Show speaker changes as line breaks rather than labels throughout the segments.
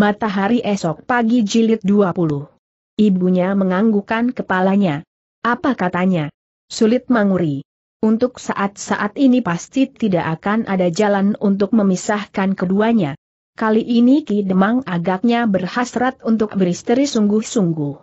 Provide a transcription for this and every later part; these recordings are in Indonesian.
Matahari esok pagi jilid 20. Ibunya menganggukkan kepalanya. Apa katanya? Sulit manguri. Untuk saat-saat ini pasti tidak akan ada jalan untuk memisahkan keduanya. Kali ini Ki Demang agaknya berhasrat untuk beristeri sungguh-sungguh.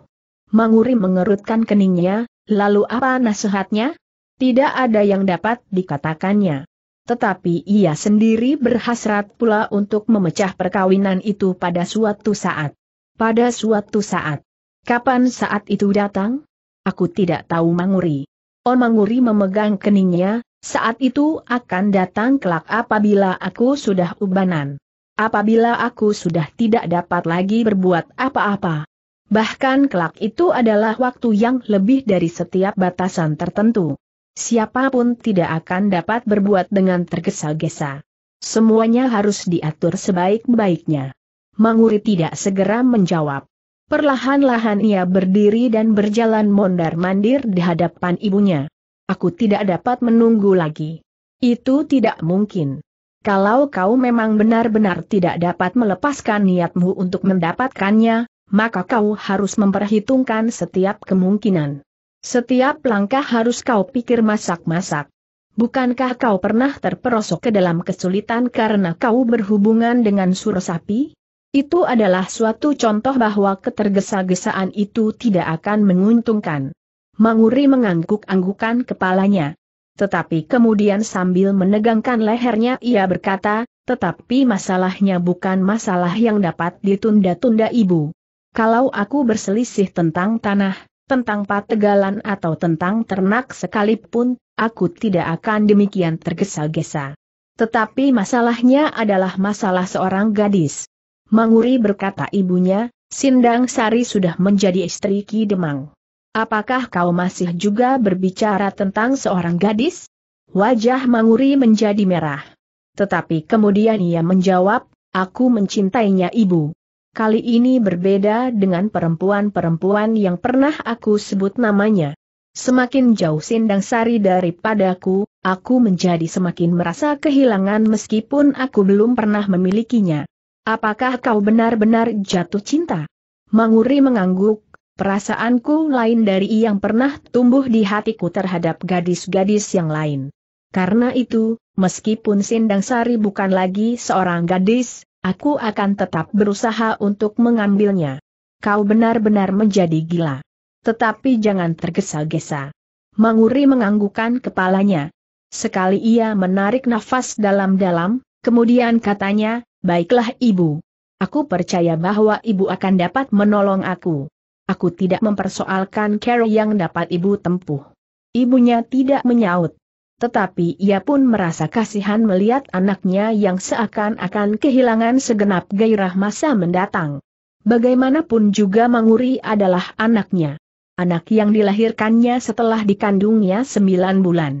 Manguri mengerutkan keningnya, lalu apa nasihatnya? Tidak ada yang dapat dikatakannya tetapi ia sendiri berhasrat pula untuk memecah perkawinan itu pada suatu saat. Pada suatu saat. Kapan saat itu datang? Aku tidak tahu Manguri. On oh, Manguri memegang keningnya, saat itu akan datang kelak apabila aku sudah ubanan. Apabila aku sudah tidak dapat lagi berbuat apa-apa. Bahkan kelak itu adalah waktu yang lebih dari setiap batasan tertentu siapapun tidak akan dapat berbuat dengan tergesa-gesa. Semuanya harus diatur sebaik-baiknya. Manguri tidak segera menjawab. Perlahan-lahan ia berdiri dan berjalan mondar-mandir di hadapan ibunya. Aku tidak dapat menunggu lagi. Itu tidak mungkin. Kalau kau memang benar-benar tidak dapat melepaskan niatmu untuk mendapatkannya, maka kau harus memperhitungkan setiap kemungkinan. Setiap langkah harus kau pikir masak-masak. Bukankah kau pernah terperosok ke dalam kesulitan karena kau berhubungan dengan surasapi? Itu adalah suatu contoh bahwa ketergesa-gesaan itu tidak akan menguntungkan. Manguri mengangguk-anggukan kepalanya. Tetapi kemudian sambil menegangkan lehernya ia berkata, tetapi masalahnya bukan masalah yang dapat ditunda-tunda ibu. Kalau aku berselisih tentang tanah, tentang pategalan atau tentang ternak sekalipun, aku tidak akan demikian tergesa-gesa. Tetapi masalahnya adalah masalah seorang gadis. Manguri berkata ibunya, Sindang Sari sudah menjadi istri Ki Demang. Apakah kau masih juga berbicara tentang seorang gadis? Wajah Manguri menjadi merah. Tetapi kemudian ia menjawab, aku mencintainya ibu kali ini berbeda dengan perempuan-perempuan yang pernah aku sebut namanya. Semakin jauh Sindang Sari daripadaku, aku menjadi semakin merasa kehilangan meskipun aku belum pernah memilikinya. Apakah kau benar-benar jatuh cinta? Manguri mengangguk, perasaanku lain dari yang pernah tumbuh di hatiku terhadap gadis-gadis yang lain. Karena itu, meskipun Sindang Sari bukan lagi seorang gadis, Aku akan tetap berusaha untuk mengambilnya. Kau benar-benar menjadi gila. Tetapi jangan tergesa-gesa. Manguri menganggukkan kepalanya. Sekali ia menarik nafas dalam-dalam, kemudian katanya, Baiklah ibu. Aku percaya bahwa ibu akan dapat menolong aku. Aku tidak mempersoalkan cara yang dapat ibu tempuh. Ibunya tidak menyaut tetapi ia pun merasa kasihan melihat anaknya yang seakan-akan kehilangan segenap gairah masa mendatang. Bagaimanapun juga Manguri adalah anaknya. Anak yang dilahirkannya setelah dikandungnya sembilan bulan.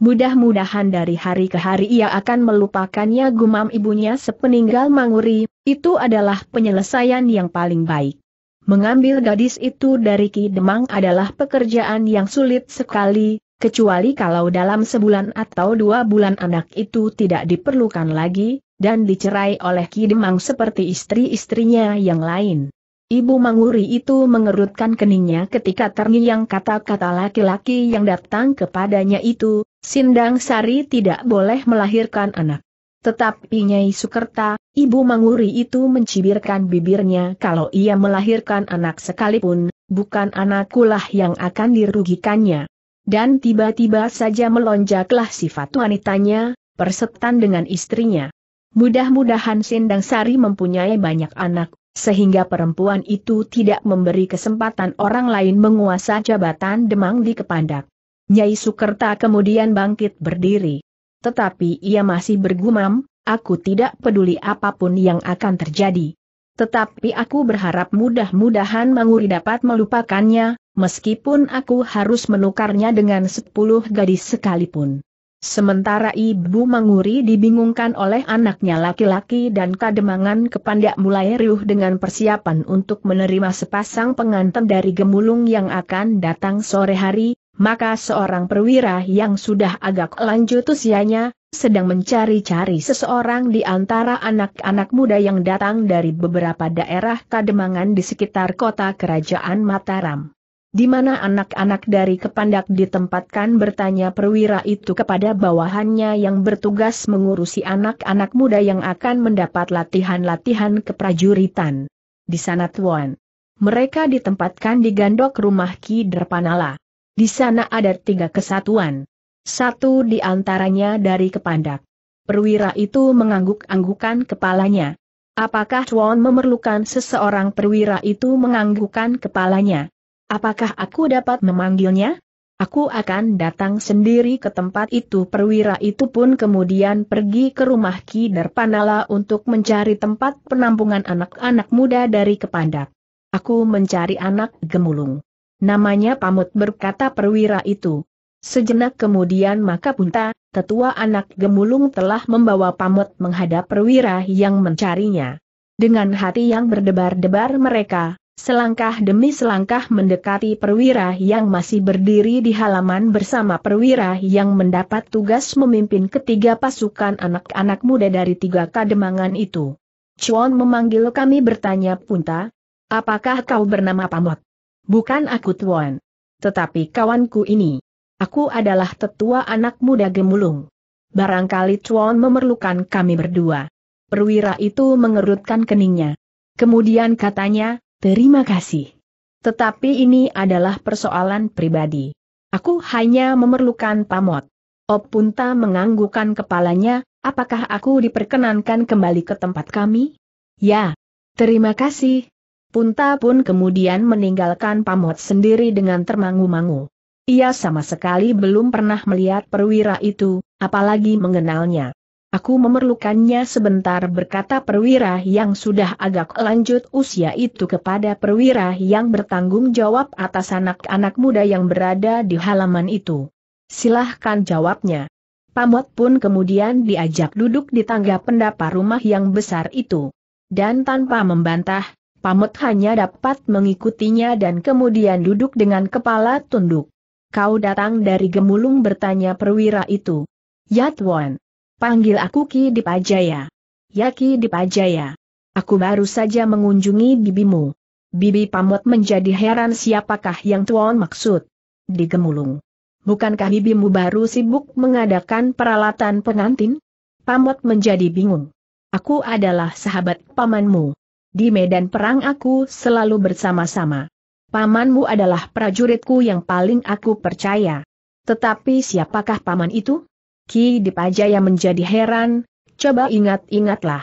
Mudah-mudahan dari hari ke hari ia akan melupakannya gumam ibunya sepeninggal Manguri, itu adalah penyelesaian yang paling baik. Mengambil gadis itu dari Ki Demang adalah pekerjaan yang sulit sekali, kecuali kalau dalam sebulan atau dua bulan anak itu tidak diperlukan lagi, dan dicerai oleh Kidemang seperti istri-istrinya yang lain. Ibu Manguri itu mengerutkan keningnya ketika terngiang kata-kata laki-laki yang datang kepadanya itu, Sindang Sari tidak boleh melahirkan anak. Tetapi Nyai Sukerta, Ibu Manguri itu mencibirkan bibirnya kalau ia melahirkan anak sekalipun, bukan anakkulah yang akan dirugikannya. Dan tiba-tiba saja melonjaklah sifat wanitanya, persetan dengan istrinya. Mudah-mudahan Sindang Sari mempunyai banyak anak, sehingga perempuan itu tidak memberi kesempatan orang lain menguasai jabatan Demang di Kepandak. Nyai Sukerta kemudian bangkit berdiri. Tetapi ia masih bergumam, aku tidak peduli apapun yang akan terjadi. Tetapi aku berharap mudah-mudahan Manguri dapat melupakannya, meskipun aku harus menukarnya dengan sepuluh gadis sekalipun. Sementara ibu Manguri dibingungkan oleh anaknya laki-laki dan kademangan kepandak mulai riuh dengan persiapan untuk menerima sepasang pengantin dari gemulung yang akan datang sore hari, maka seorang perwira yang sudah agak lanjut usianya, sedang mencari-cari seseorang di antara anak-anak muda yang datang dari beberapa daerah kademangan di sekitar kota kerajaan Mataram di mana anak-anak dari Kepandak ditempatkan bertanya perwira itu kepada bawahannya yang bertugas mengurusi anak-anak muda yang akan mendapat latihan-latihan keprajuritan. Di sana Tuan. Mereka ditempatkan di gandok rumah Ki Derpanala. Di sana ada tiga kesatuan. Satu di antaranya dari Kepandak. Perwira itu mengangguk-anggukan kepalanya. Apakah Tuan memerlukan seseorang perwira itu menganggukkan kepalanya? Apakah aku dapat memanggilnya? Aku akan datang sendiri ke tempat itu perwira itu pun kemudian pergi ke rumah Ki Darpanala untuk mencari tempat penampungan anak-anak muda dari Kepandak. Aku mencari anak gemulung. Namanya Pamut berkata perwira itu. Sejenak kemudian maka Punta, tetua anak gemulung telah membawa Pamut menghadap perwira yang mencarinya. Dengan hati yang berdebar-debar mereka, selangkah demi selangkah mendekati perwira yang masih berdiri di halaman bersama perwira yang mendapat tugas memimpin ketiga pasukan anak-anak muda dari tiga kademangan itu. Chuan memanggil kami bertanya Punta, apakah kau bernama Pamot? Bukan aku Tuan. Tetapi kawanku ini. Aku adalah tetua anak muda gemulung. Barangkali Chuan memerlukan kami berdua. Perwira itu mengerutkan keningnya. Kemudian katanya, Terima kasih. Tetapi ini adalah persoalan pribadi. Aku hanya memerlukan pamot. Opunta menganggukan kepalanya, apakah aku diperkenankan kembali ke tempat kami? Ya. Terima kasih. Punta pun kemudian meninggalkan pamot sendiri dengan termangu-mangu. Ia sama sekali belum pernah melihat perwira itu, apalagi mengenalnya. Aku memerlukannya sebentar berkata perwira yang sudah agak lanjut usia itu kepada perwira yang bertanggung jawab atas anak-anak muda yang berada di halaman itu. Silahkan jawabnya. Pamot pun kemudian diajak duduk di tangga pendapa rumah yang besar itu. Dan tanpa membantah, Pamot hanya dapat mengikutinya dan kemudian duduk dengan kepala tunduk. Kau datang dari Gemulung bertanya perwira itu. Yatwan. Panggil aku Ki Dipajaya. Ya Ki Dipajaya. Aku baru saja mengunjungi bibimu. Bibi Pamot menjadi heran siapakah yang tuan maksud. Digemulung. Bukankah bibimu baru sibuk mengadakan peralatan pengantin? Pamot menjadi bingung. Aku adalah sahabat pamanmu. Di medan perang aku selalu bersama-sama. Pamanmu adalah prajuritku yang paling aku percaya. Tetapi siapakah paman itu? Ki Dipajaya menjadi heran, coba ingat-ingatlah.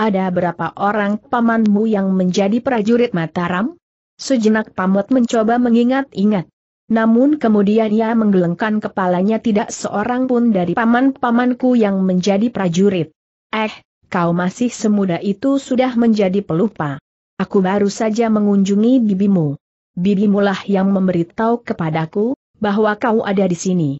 Ada berapa orang pamanmu yang menjadi prajurit Mataram? Sejenak Pamot mencoba mengingat-ingat. Namun kemudian ia menggelengkan kepalanya tidak seorang pun dari paman-pamanku yang menjadi prajurit. Eh, kau masih semuda itu sudah menjadi pelupa. Aku baru saja mengunjungi bibimu. Bibimulah yang memberitahu kepadaku, bahwa kau ada di sini.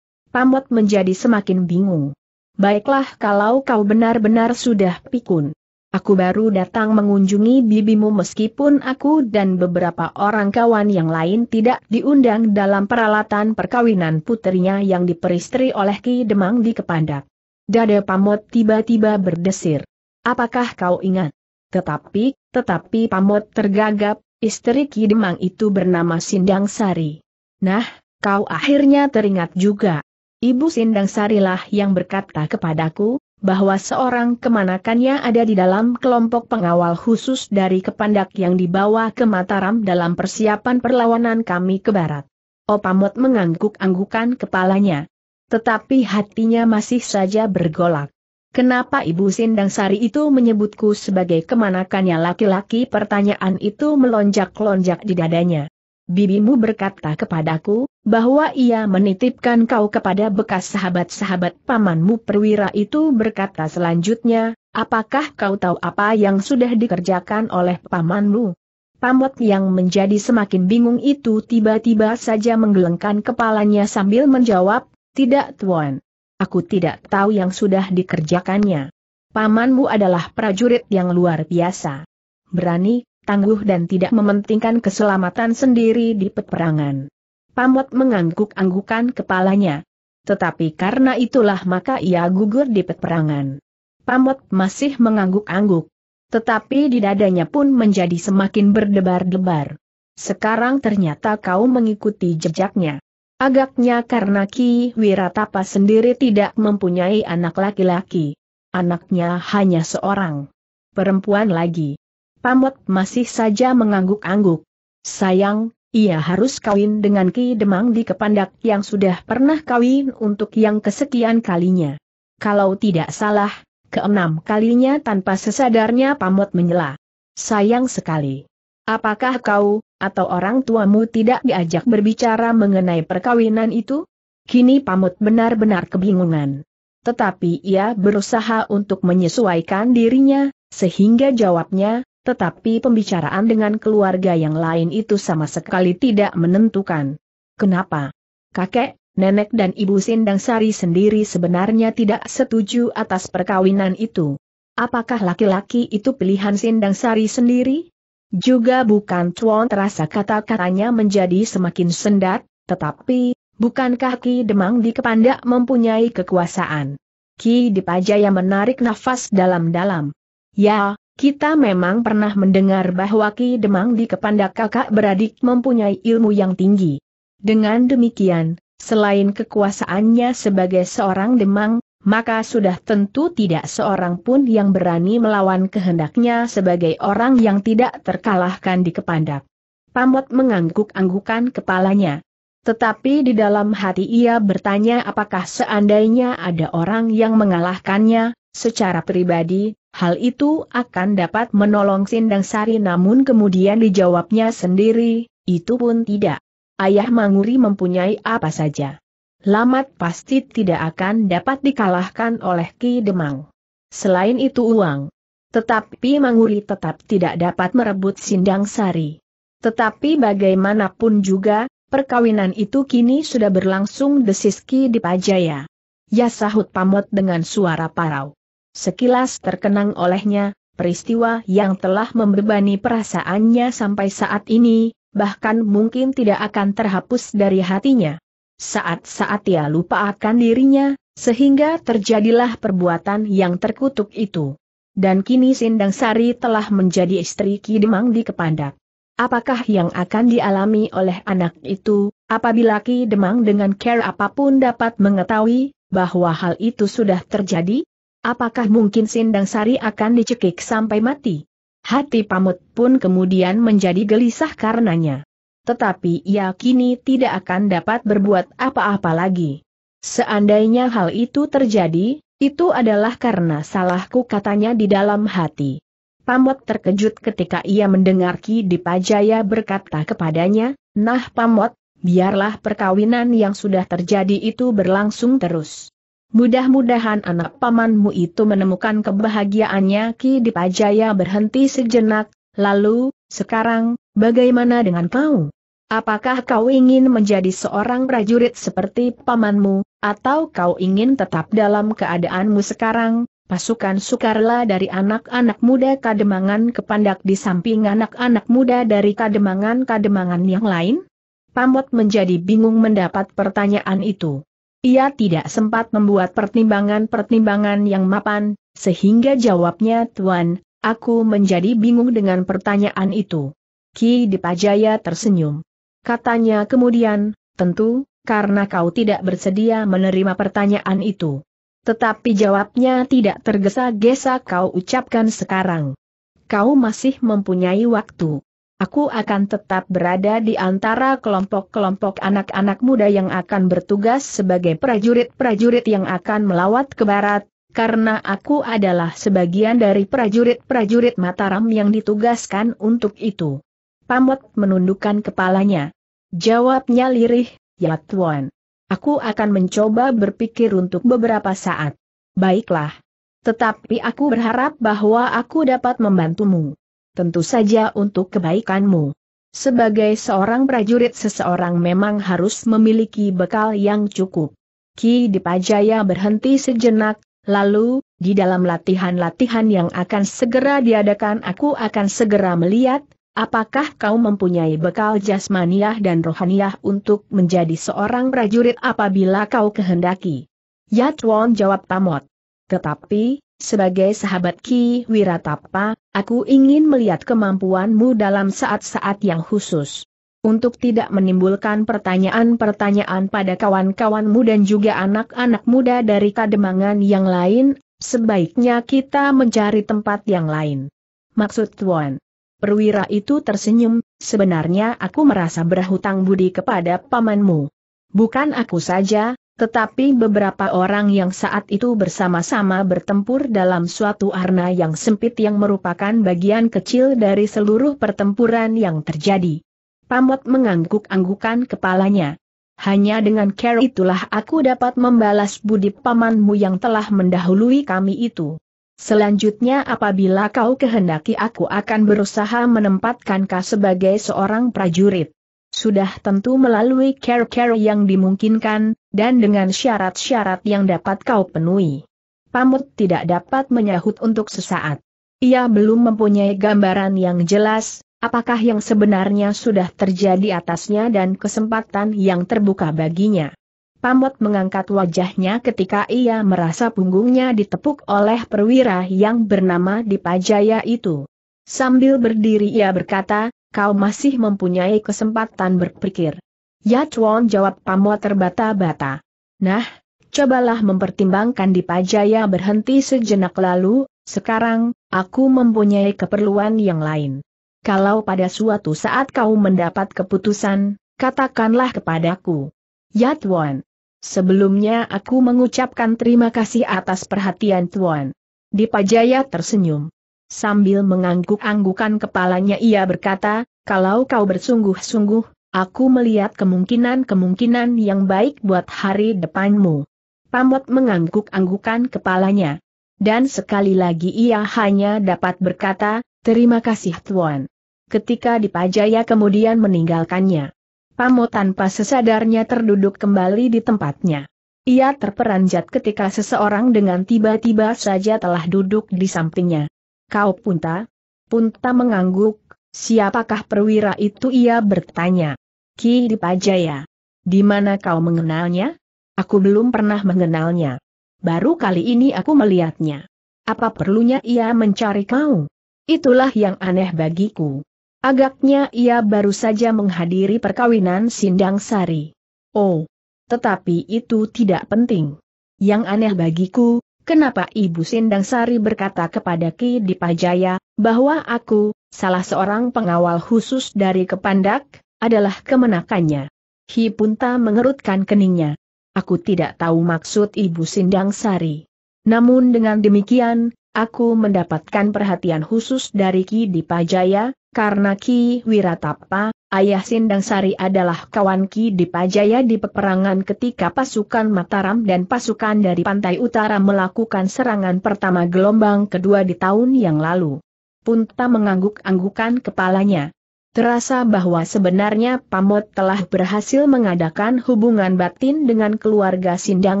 Pamot menjadi semakin bingung. Baiklah kalau kau benar-benar sudah pikun. Aku baru datang mengunjungi bibimu meskipun aku dan beberapa orang kawan yang lain tidak diundang dalam peralatan perkawinan putrinya yang diperistri oleh Ki Demang di Kepandak. Dada Pamot tiba-tiba berdesir. Apakah kau ingat? Tetapi, tetapi Pamot tergagap, istri Ki Demang itu bernama Sindang Sari. Nah, kau akhirnya teringat juga. Ibu Sindang Sarilah yang berkata kepadaku, bahwa seorang kemanakannya ada di dalam kelompok pengawal khusus dari Kepandak yang dibawa ke Mataram dalam persiapan perlawanan kami ke barat. Opamot mengangguk-anggukan kepalanya. Tetapi hatinya masih saja bergolak. Kenapa Ibu Sindang Sari itu menyebutku sebagai kemanakannya laki-laki? Pertanyaan itu melonjak-lonjak di dadanya. Bibimu berkata kepadaku, bahwa ia menitipkan kau kepada bekas sahabat-sahabat pamanmu perwira itu berkata selanjutnya, apakah kau tahu apa yang sudah dikerjakan oleh pamanmu? Pamot yang menjadi semakin bingung itu tiba-tiba saja menggelengkan kepalanya sambil menjawab, tidak tuan. Aku tidak tahu yang sudah dikerjakannya. Pamanmu adalah prajurit yang luar biasa. Berani, tangguh dan tidak mementingkan keselamatan sendiri di peperangan. Pamot mengangguk-anggukan kepalanya. Tetapi karena itulah maka ia gugur di peperangan. Pamot masih mengangguk-angguk. Tetapi di dadanya pun menjadi semakin berdebar-debar. Sekarang ternyata kau mengikuti jejaknya. Agaknya karena Ki Wiratapa sendiri tidak mempunyai anak laki-laki. Anaknya hanya seorang perempuan lagi. Pamot masih saja mengangguk-angguk. Sayang, ia harus kawin dengan Ki Demang di Kepandak yang sudah pernah kawin untuk yang kesekian kalinya. Kalau tidak salah, keenam kalinya tanpa sesadarnya pamot menyela. Sayang sekali. Apakah kau, atau orang tuamu tidak diajak berbicara mengenai perkawinan itu? Kini pamut benar-benar kebingungan. Tetapi ia berusaha untuk menyesuaikan dirinya, sehingga jawabnya, tetapi pembicaraan dengan keluarga yang lain itu sama sekali tidak menentukan. Kenapa? Kakek, nenek dan ibu Sindang Sari sendiri sebenarnya tidak setuju atas perkawinan itu. Apakah laki-laki itu pilihan Sindang Sari sendiri? Juga bukan Tuan terasa kata-katanya menjadi semakin sendat, tetapi, bukankah Ki Demang di Kepanda mempunyai kekuasaan? Ki Dipajaya menarik nafas dalam-dalam. Ya, kita memang pernah mendengar bahwa Ki Demang di Kepandak kakak beradik mempunyai ilmu yang tinggi. Dengan demikian, selain kekuasaannya sebagai seorang Demang, maka sudah tentu tidak seorang pun yang berani melawan kehendaknya sebagai orang yang tidak terkalahkan di Kepandak. Pamot mengangguk-anggukan kepalanya. Tetapi di dalam hati ia bertanya apakah seandainya ada orang yang mengalahkannya, secara pribadi, Hal itu akan dapat menolong Sindang Sari namun kemudian dijawabnya sendiri, itu pun tidak. Ayah Manguri mempunyai apa saja. Lamat pasti tidak akan dapat dikalahkan oleh Ki Demang. Selain itu uang. Tetapi Manguri tetap tidak dapat merebut Sindang Sari. Tetapi bagaimanapun juga, perkawinan itu kini sudah berlangsung desis Ki Dipajaya. Ya sahut pamot dengan suara parau. Sekilas terkenang olehnya, peristiwa yang telah membebani perasaannya sampai saat ini, bahkan mungkin tidak akan terhapus dari hatinya. Saat-saat ia lupa akan dirinya, sehingga terjadilah perbuatan yang terkutuk itu. Dan kini Sindang Sari telah menjadi istri Ki Demang di Kepandak. Apakah yang akan dialami oleh anak itu, apabila Ki Demang dengan care apapun dapat mengetahui, bahwa hal itu sudah terjadi? apakah mungkin Sindang Sari akan dicekik sampai mati? Hati Pamut pun kemudian menjadi gelisah karenanya. Tetapi ia kini tidak akan dapat berbuat apa-apa lagi. Seandainya hal itu terjadi, itu adalah karena salahku katanya di dalam hati. Pamot terkejut ketika ia mendengar Ki Dipajaya berkata kepadanya, Nah Pamot, biarlah perkawinan yang sudah terjadi itu berlangsung terus. Mudah-mudahan anak pamanmu itu menemukan kebahagiaannya Ki Dipajaya berhenti sejenak, lalu, sekarang, bagaimana dengan kau? Apakah kau ingin menjadi seorang prajurit seperti pamanmu, atau kau ingin tetap dalam keadaanmu sekarang? Pasukan Sukarla dari anak-anak muda Kademangan kepandak di samping anak-anak muda dari Kademangan-Kademangan yang lain? Pamot menjadi bingung mendapat pertanyaan itu. Ia tidak sempat membuat pertimbangan-pertimbangan yang mapan, sehingga jawabnya Tuan, aku menjadi bingung dengan pertanyaan itu. Ki Dipajaya tersenyum. Katanya kemudian, tentu, karena kau tidak bersedia menerima pertanyaan itu. Tetapi jawabnya tidak tergesa-gesa kau ucapkan sekarang. Kau masih mempunyai waktu. Aku akan tetap berada di antara kelompok-kelompok anak-anak muda yang akan bertugas sebagai prajurit-prajurit yang akan melawat ke barat, karena aku adalah sebagian dari prajurit-prajurit Mataram yang ditugaskan untuk itu. Pamot menundukkan kepalanya. Jawabnya lirih, ya Tuan. Aku akan mencoba berpikir untuk beberapa saat. Baiklah. Tetapi aku berharap bahwa aku dapat membantumu tentu saja untuk kebaikanmu. Sebagai seorang prajurit seseorang memang harus memiliki bekal yang cukup. Ki Dipajaya berhenti sejenak, lalu, di dalam latihan-latihan yang akan segera diadakan aku akan segera melihat, apakah kau mempunyai bekal jasmaniah dan rohaniah untuk menjadi seorang prajurit apabila kau kehendaki. Ya, Yatwon jawab Tamot. Tetapi, sebagai sahabat Ki Wiratapa, aku ingin melihat kemampuanmu dalam saat-saat yang khusus. Untuk tidak menimbulkan pertanyaan-pertanyaan pada kawan-kawanmu dan juga anak-anak muda dari kademangan yang lain, sebaiknya kita mencari tempat yang lain. Maksud Tuan. Perwira itu tersenyum, sebenarnya aku merasa berhutang budi kepada pamanmu. Bukan aku saja, tetapi beberapa orang yang saat itu bersama-sama bertempur dalam suatu arna yang sempit yang merupakan bagian kecil dari seluruh pertempuran yang terjadi. Pamot mengangguk-anggukan kepalanya. Hanya dengan care itulah aku dapat membalas budi pamanmu yang telah mendahului kami itu. Selanjutnya apabila kau kehendaki aku akan berusaha menempatkan kau sebagai seorang prajurit. Sudah tentu melalui care-care yang dimungkinkan, dan dengan syarat-syarat yang dapat kau penuhi. Pamut tidak dapat menyahut untuk sesaat. Ia belum mempunyai gambaran yang jelas, apakah yang sebenarnya sudah terjadi atasnya dan kesempatan yang terbuka baginya. Pamut mengangkat wajahnya ketika ia merasa punggungnya ditepuk oleh perwira yang bernama Dipajaya itu. Sambil berdiri ia berkata, kau masih mempunyai kesempatan berpikir. Ya Chuan jawab Pamo terbata-bata. Nah, cobalah mempertimbangkan di Pajaya berhenti sejenak lalu, sekarang, aku mempunyai keperluan yang lain. Kalau pada suatu saat kau mendapat keputusan, katakanlah kepadaku. Ya Tuan. Sebelumnya aku mengucapkan terima kasih atas perhatian Tuan. Dipajaya tersenyum. Sambil mengangguk-anggukan kepalanya ia berkata, kalau kau bersungguh-sungguh, aku melihat kemungkinan-kemungkinan yang baik buat hari depanmu. Pamot mengangguk-anggukan kepalanya. Dan sekali lagi ia hanya dapat berkata, terima kasih Tuan. Ketika Dipajaya kemudian meninggalkannya. Pamot tanpa sesadarnya terduduk kembali di tempatnya. Ia terperanjat ketika seseorang dengan tiba-tiba saja telah duduk di sampingnya. Kau Punta? Punta mengangguk, siapakah perwira itu ia bertanya. Ki Dipajaya. Di mana kau mengenalnya? Aku belum pernah mengenalnya. Baru kali ini aku melihatnya. Apa perlunya ia mencari kau? Itulah yang aneh bagiku. Agaknya ia baru saja menghadiri perkawinan Sindang Sari. Oh, tetapi itu tidak penting. Yang aneh bagiku, kenapa Ibu Sindang Sari berkata kepada Ki Dipajaya, bahwa aku, salah seorang pengawal khusus dari Kepandak, adalah kemenakannya. Hi Punta mengerutkan keningnya. Aku tidak tahu maksud Ibu Sindang Sari. Namun dengan demikian, aku mendapatkan perhatian khusus dari Ki Dipajaya, karena Ki Wiratapa, Ayah Sindang Sari adalah kawan Ki Dipajaya di peperangan ketika pasukan Mataram dan pasukan dari pantai utara melakukan serangan pertama gelombang kedua di tahun yang lalu. Punta mengangguk-anggukan kepalanya. Terasa bahwa sebenarnya Pamot telah berhasil mengadakan hubungan batin dengan keluarga Sindang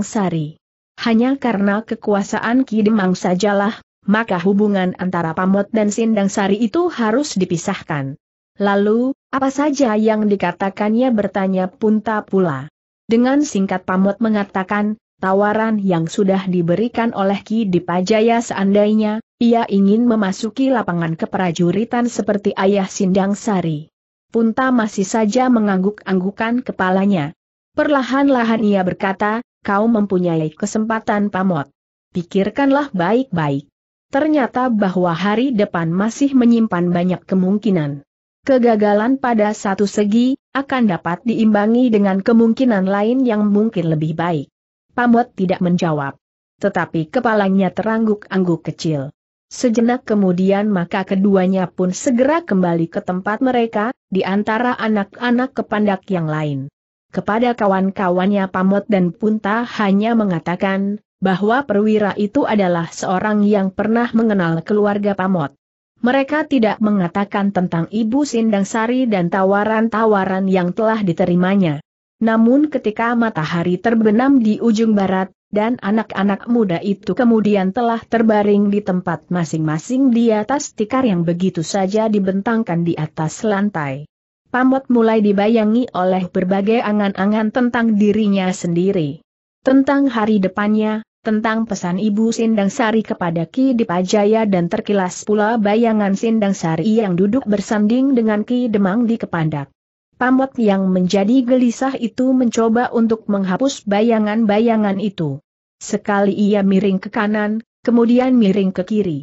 Sari. Hanya karena kekuasaan Ki Demang sajalah, maka hubungan antara Pamot dan Sindang Sari itu harus dipisahkan. Lalu, apa saja yang dikatakannya bertanya Punta pula. Dengan singkat pamot mengatakan, tawaran yang sudah diberikan oleh Ki Dipajaya seandainya, ia ingin memasuki lapangan keprajuritan seperti ayah Sindang Sari. Punta masih saja mengangguk-anggukan kepalanya. Perlahan-lahan ia berkata, kau mempunyai kesempatan pamot. Pikirkanlah baik-baik. Ternyata bahwa hari depan masih menyimpan banyak kemungkinan. Kegagalan pada satu segi, akan dapat diimbangi dengan kemungkinan lain yang mungkin lebih baik. Pamot tidak menjawab. Tetapi kepalanya terangguk-angguk kecil. Sejenak kemudian maka keduanya pun segera kembali ke tempat mereka, di antara anak-anak kepandak yang lain. Kepada kawan-kawannya Pamot dan Punta hanya mengatakan, bahwa perwira itu adalah seorang yang pernah mengenal keluarga Pamot. Mereka tidak mengatakan tentang Ibu Sindang Sari dan tawaran-tawaran yang telah diterimanya. Namun ketika matahari terbenam di ujung barat, dan anak-anak muda itu kemudian telah terbaring di tempat masing-masing di atas tikar yang begitu saja dibentangkan di atas lantai. Pamot mulai dibayangi oleh berbagai angan-angan tentang dirinya sendiri. Tentang hari depannya, tentang pesan Ibu Sindang Sari kepada Ki Dipajaya dan terkilas pula bayangan Sindang Sari yang duduk bersanding dengan Ki Demang di Kepandak. Pamot yang menjadi gelisah itu mencoba untuk menghapus bayangan-bayangan itu. Sekali ia miring ke kanan, kemudian miring ke kiri.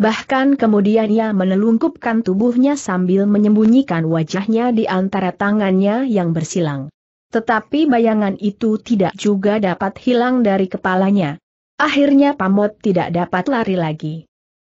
Bahkan kemudian ia menelungkupkan tubuhnya sambil menyembunyikan wajahnya di antara tangannya yang bersilang. Tetapi bayangan itu tidak juga dapat hilang dari kepalanya. Akhirnya Pamot tidak dapat lari lagi.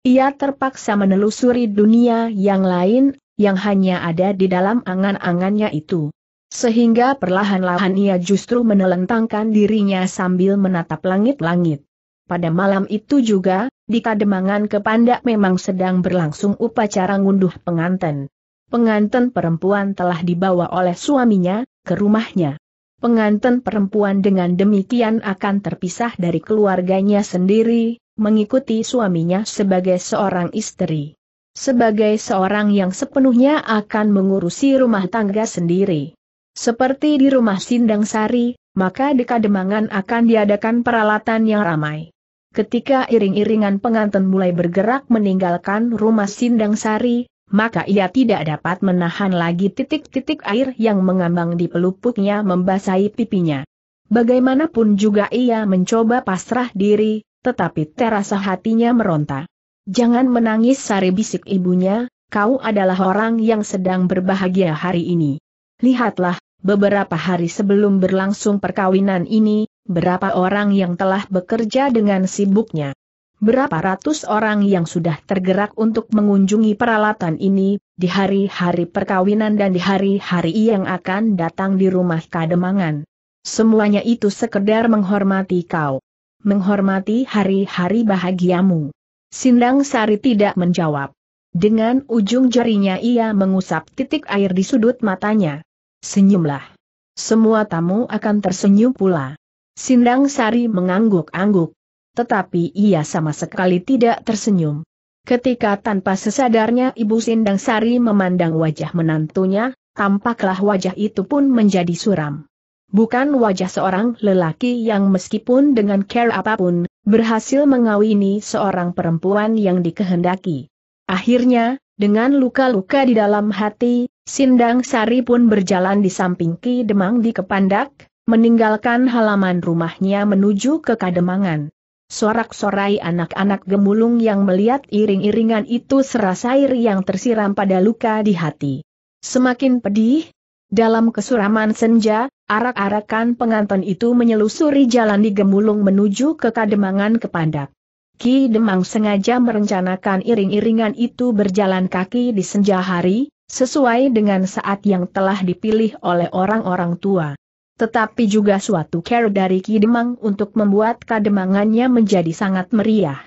Ia terpaksa menelusuri dunia yang lain, yang hanya ada di dalam angan-angannya itu. Sehingga perlahan-lahan ia justru menelentangkan dirinya sambil menatap langit-langit. Pada malam itu juga, di kademangan kepandak memang sedang berlangsung upacara ngunduh penganten. Penganten perempuan telah dibawa oleh suaminya, ke rumahnya. Penganten perempuan dengan demikian akan terpisah dari keluarganya sendiri, mengikuti suaminya sebagai seorang istri. Sebagai seorang yang sepenuhnya akan mengurusi rumah tangga sendiri. Seperti di rumah Sindang Sari, maka di Kademangan akan diadakan peralatan yang ramai. Ketika iring-iringan pengantin mulai bergerak meninggalkan rumah Sindang Sari, maka ia tidak dapat menahan lagi titik-titik air yang mengambang di pelupuknya membasahi pipinya. Bagaimanapun juga ia mencoba pasrah diri, tetapi terasa hatinya meronta. Jangan menangis sari bisik ibunya, kau adalah orang yang sedang berbahagia hari ini. Lihatlah, beberapa hari sebelum berlangsung perkawinan ini, berapa orang yang telah bekerja dengan sibuknya. Berapa ratus orang yang sudah tergerak untuk mengunjungi peralatan ini, di hari-hari perkawinan dan di hari-hari yang akan datang di rumah kademangan. Semuanya itu sekedar menghormati kau. Menghormati hari-hari bahagiamu. Sindang Sari tidak menjawab. Dengan ujung jarinya ia mengusap titik air di sudut matanya. Senyumlah. Semua tamu akan tersenyum pula. Sindang Sari mengangguk-angguk tetapi ia sama sekali tidak tersenyum. Ketika tanpa sesadarnya Ibu Sindang Sari memandang wajah menantunya, tampaklah wajah itu pun menjadi suram. Bukan wajah seorang lelaki yang meskipun dengan care apapun, berhasil mengawini seorang perempuan yang dikehendaki. Akhirnya, dengan luka-luka di dalam hati, Sindang Sari pun berjalan di samping Ki Demang di Kepandak, meninggalkan halaman rumahnya menuju ke Kademangan. Sorak-sorai anak-anak gemulung yang melihat iring-iringan itu serasa air yang tersiram pada luka di hati. Semakin pedih, dalam kesuraman senja, arak-arakan pengantin itu menyelusuri jalan di gemulung menuju ke Kademangan Kepandak. Ki Demang sengaja merencanakan iring-iringan itu berjalan kaki di senja hari, sesuai dengan saat yang telah dipilih oleh orang-orang tua tetapi juga suatu care dari Kidemang untuk membuat kademangannya menjadi sangat meriah.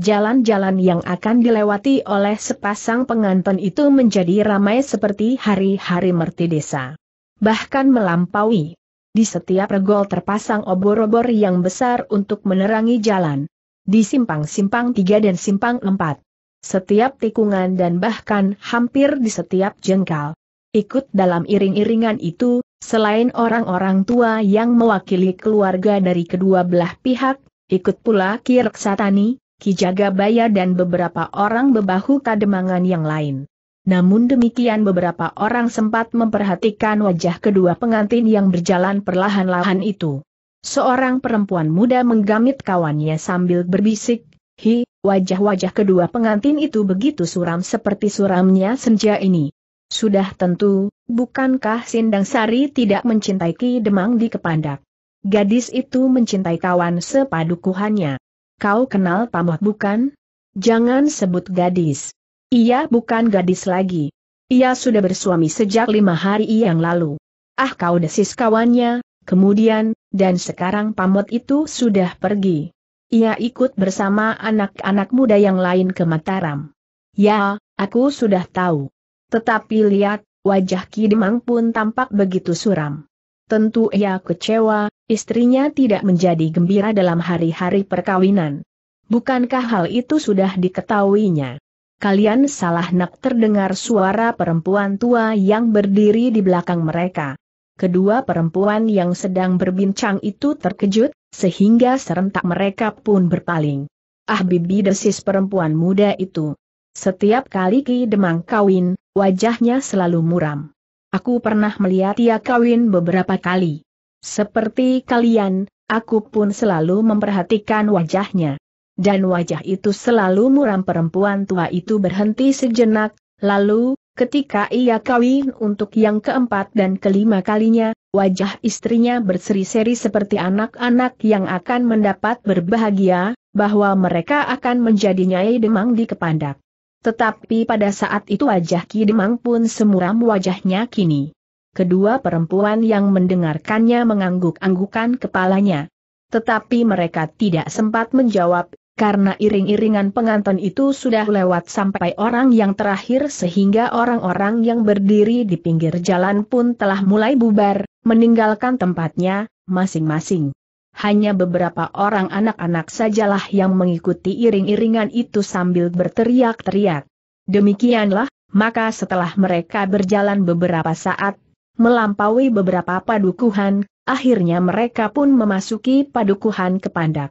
Jalan-jalan yang akan dilewati oleh sepasang pengantin itu menjadi ramai seperti hari-hari merti desa. Bahkan melampaui. Di setiap regol terpasang obor-obor yang besar untuk menerangi jalan. Di simpang-simpang tiga dan simpang empat, Setiap tikungan dan bahkan hampir di setiap jengkal. Ikut dalam iring-iringan itu, Selain orang-orang tua yang mewakili keluarga dari kedua belah pihak, ikut pula Kirksatani, Kijagabaya dan beberapa orang bebahu kademangan yang lain. Namun demikian beberapa orang sempat memperhatikan wajah kedua pengantin yang berjalan perlahan-lahan itu. Seorang perempuan muda menggamit kawannya sambil berbisik, Hi, wajah-wajah kedua pengantin itu begitu suram seperti suramnya senja ini. Sudah tentu, bukankah Sindang Sari tidak mencintai Ki Demang di Kepandak? Gadis itu mencintai kawan sepadukuhannya. Kau kenal Pamot bukan? Jangan sebut gadis. Ia bukan gadis lagi. Ia sudah bersuami sejak lima hari yang lalu. Ah kau desis kawannya, kemudian, dan sekarang Pamot itu sudah pergi. Ia ikut bersama anak-anak muda yang lain ke Mataram. Ya, aku sudah tahu. Tetapi lihat, wajah Kidemang pun tampak begitu suram. Tentu ia kecewa, istrinya tidak menjadi gembira dalam hari-hari perkawinan. Bukankah hal itu sudah diketahuinya? Kalian salah nak terdengar suara perempuan tua yang berdiri di belakang mereka. Kedua perempuan yang sedang berbincang itu terkejut, sehingga serentak mereka pun berpaling. Ah bibi desis perempuan muda itu, setiap kali Ki Demang kawin, wajahnya selalu muram. Aku pernah melihat ia kawin beberapa kali. Seperti kalian, aku pun selalu memperhatikan wajahnya. Dan wajah itu selalu muram perempuan tua itu berhenti sejenak, lalu, ketika ia kawin untuk yang keempat dan kelima kalinya, wajah istrinya berseri-seri seperti anak-anak yang akan mendapat berbahagia, bahwa mereka akan menjadi nyai demang di kepandak. Tetapi pada saat itu wajah Ki Demang pun semuram wajahnya kini. Kedua perempuan yang mendengarkannya mengangguk-anggukan kepalanya. Tetapi mereka tidak sempat menjawab, karena iring-iringan pengantin itu sudah lewat sampai orang yang terakhir sehingga orang-orang yang berdiri di pinggir jalan pun telah mulai bubar, meninggalkan tempatnya, masing-masing hanya beberapa orang anak-anak sajalah yang mengikuti iring-iringan itu sambil berteriak-teriak. Demikianlah, maka setelah mereka berjalan beberapa saat, melampaui beberapa padukuhan, akhirnya mereka pun memasuki padukuhan kepandak.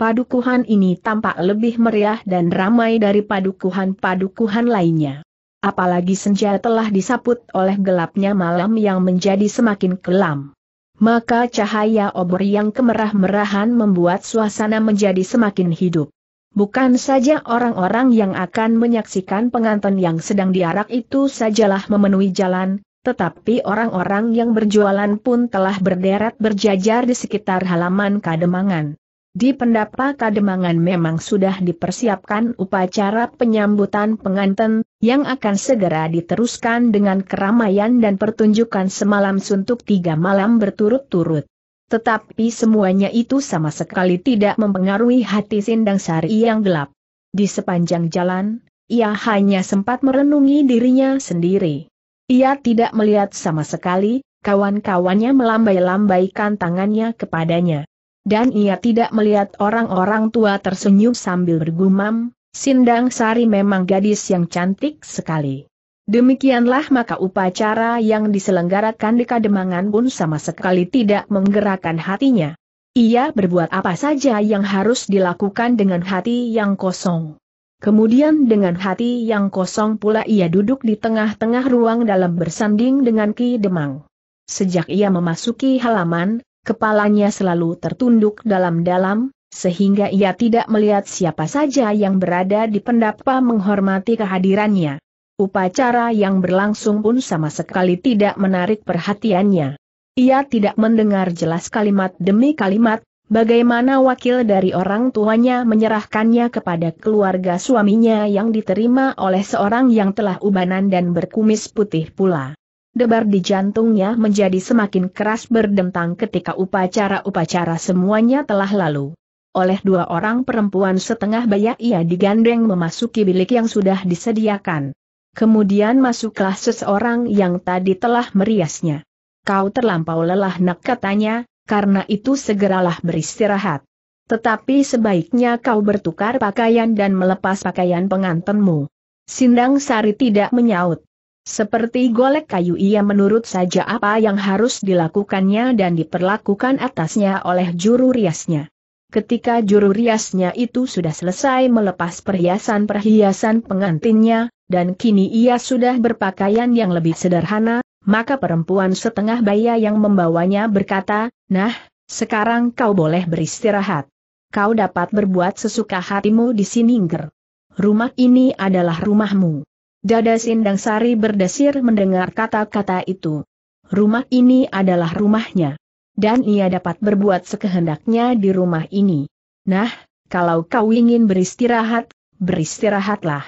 Padukuhan ini tampak lebih meriah dan ramai dari padukuhan-padukuhan lainnya. Apalagi senja telah disaput oleh gelapnya malam yang menjadi semakin kelam maka cahaya obor yang kemerah-merahan membuat suasana menjadi semakin hidup. Bukan saja orang-orang yang akan menyaksikan pengantin yang sedang diarak itu sajalah memenuhi jalan, tetapi orang-orang yang berjualan pun telah berderet berjajar di sekitar halaman kademangan. Di pendapa Kademangan memang sudah dipersiapkan upacara penyambutan pengantin yang akan segera diteruskan dengan keramaian dan pertunjukan semalam suntuk tiga malam berturut-turut. Tetapi semuanya itu sama sekali tidak mempengaruhi hati Sindang Sari yang gelap. Di sepanjang jalan, ia hanya sempat merenungi dirinya sendiri. Ia tidak melihat sama sekali, kawan-kawannya melambai-lambaikan tangannya kepadanya. Dan ia tidak melihat orang-orang tua tersenyum sambil bergumam, Sindang Sari memang gadis yang cantik sekali. Demikianlah maka upacara yang diselenggarakan di Kademangan pun sama sekali tidak menggerakkan hatinya. Ia berbuat apa saja yang harus dilakukan dengan hati yang kosong. Kemudian dengan hati yang kosong pula ia duduk di tengah-tengah ruang dalam bersanding dengan Ki Demang. Sejak ia memasuki halaman, Kepalanya selalu tertunduk dalam-dalam, sehingga ia tidak melihat siapa saja yang berada di pendapa menghormati kehadirannya. Upacara yang berlangsung pun sama sekali tidak menarik perhatiannya. Ia tidak mendengar jelas kalimat demi kalimat, bagaimana wakil dari orang tuanya menyerahkannya kepada keluarga suaminya yang diterima oleh seorang yang telah ubanan dan berkumis putih pula. Debar di jantungnya menjadi semakin keras berdentang ketika upacara-upacara semuanya telah lalu. Oleh dua orang perempuan setengah bayak ia digandeng memasuki bilik yang sudah disediakan. Kemudian masuklah seseorang yang tadi telah meriasnya. Kau terlampau lelah nak katanya, karena itu segeralah beristirahat. Tetapi sebaiknya kau bertukar pakaian dan melepas pakaian pengantenmu. Sindang Sari tidak menyaut. Seperti golek kayu ia menurut saja apa yang harus dilakukannya dan diperlakukan atasnya oleh juru riasnya. Ketika juru riasnya itu sudah selesai melepas perhiasan-perhiasan pengantinnya, dan kini ia sudah berpakaian yang lebih sederhana, maka perempuan setengah baya yang membawanya berkata, Nah, sekarang kau boleh beristirahat. Kau dapat berbuat sesuka hatimu di sini ger. Rumah ini adalah rumahmu. Dada Sindang Sari berdesir mendengar kata-kata itu. Rumah ini adalah rumahnya. Dan ia dapat berbuat sekehendaknya di rumah ini. Nah, kalau kau ingin beristirahat, beristirahatlah.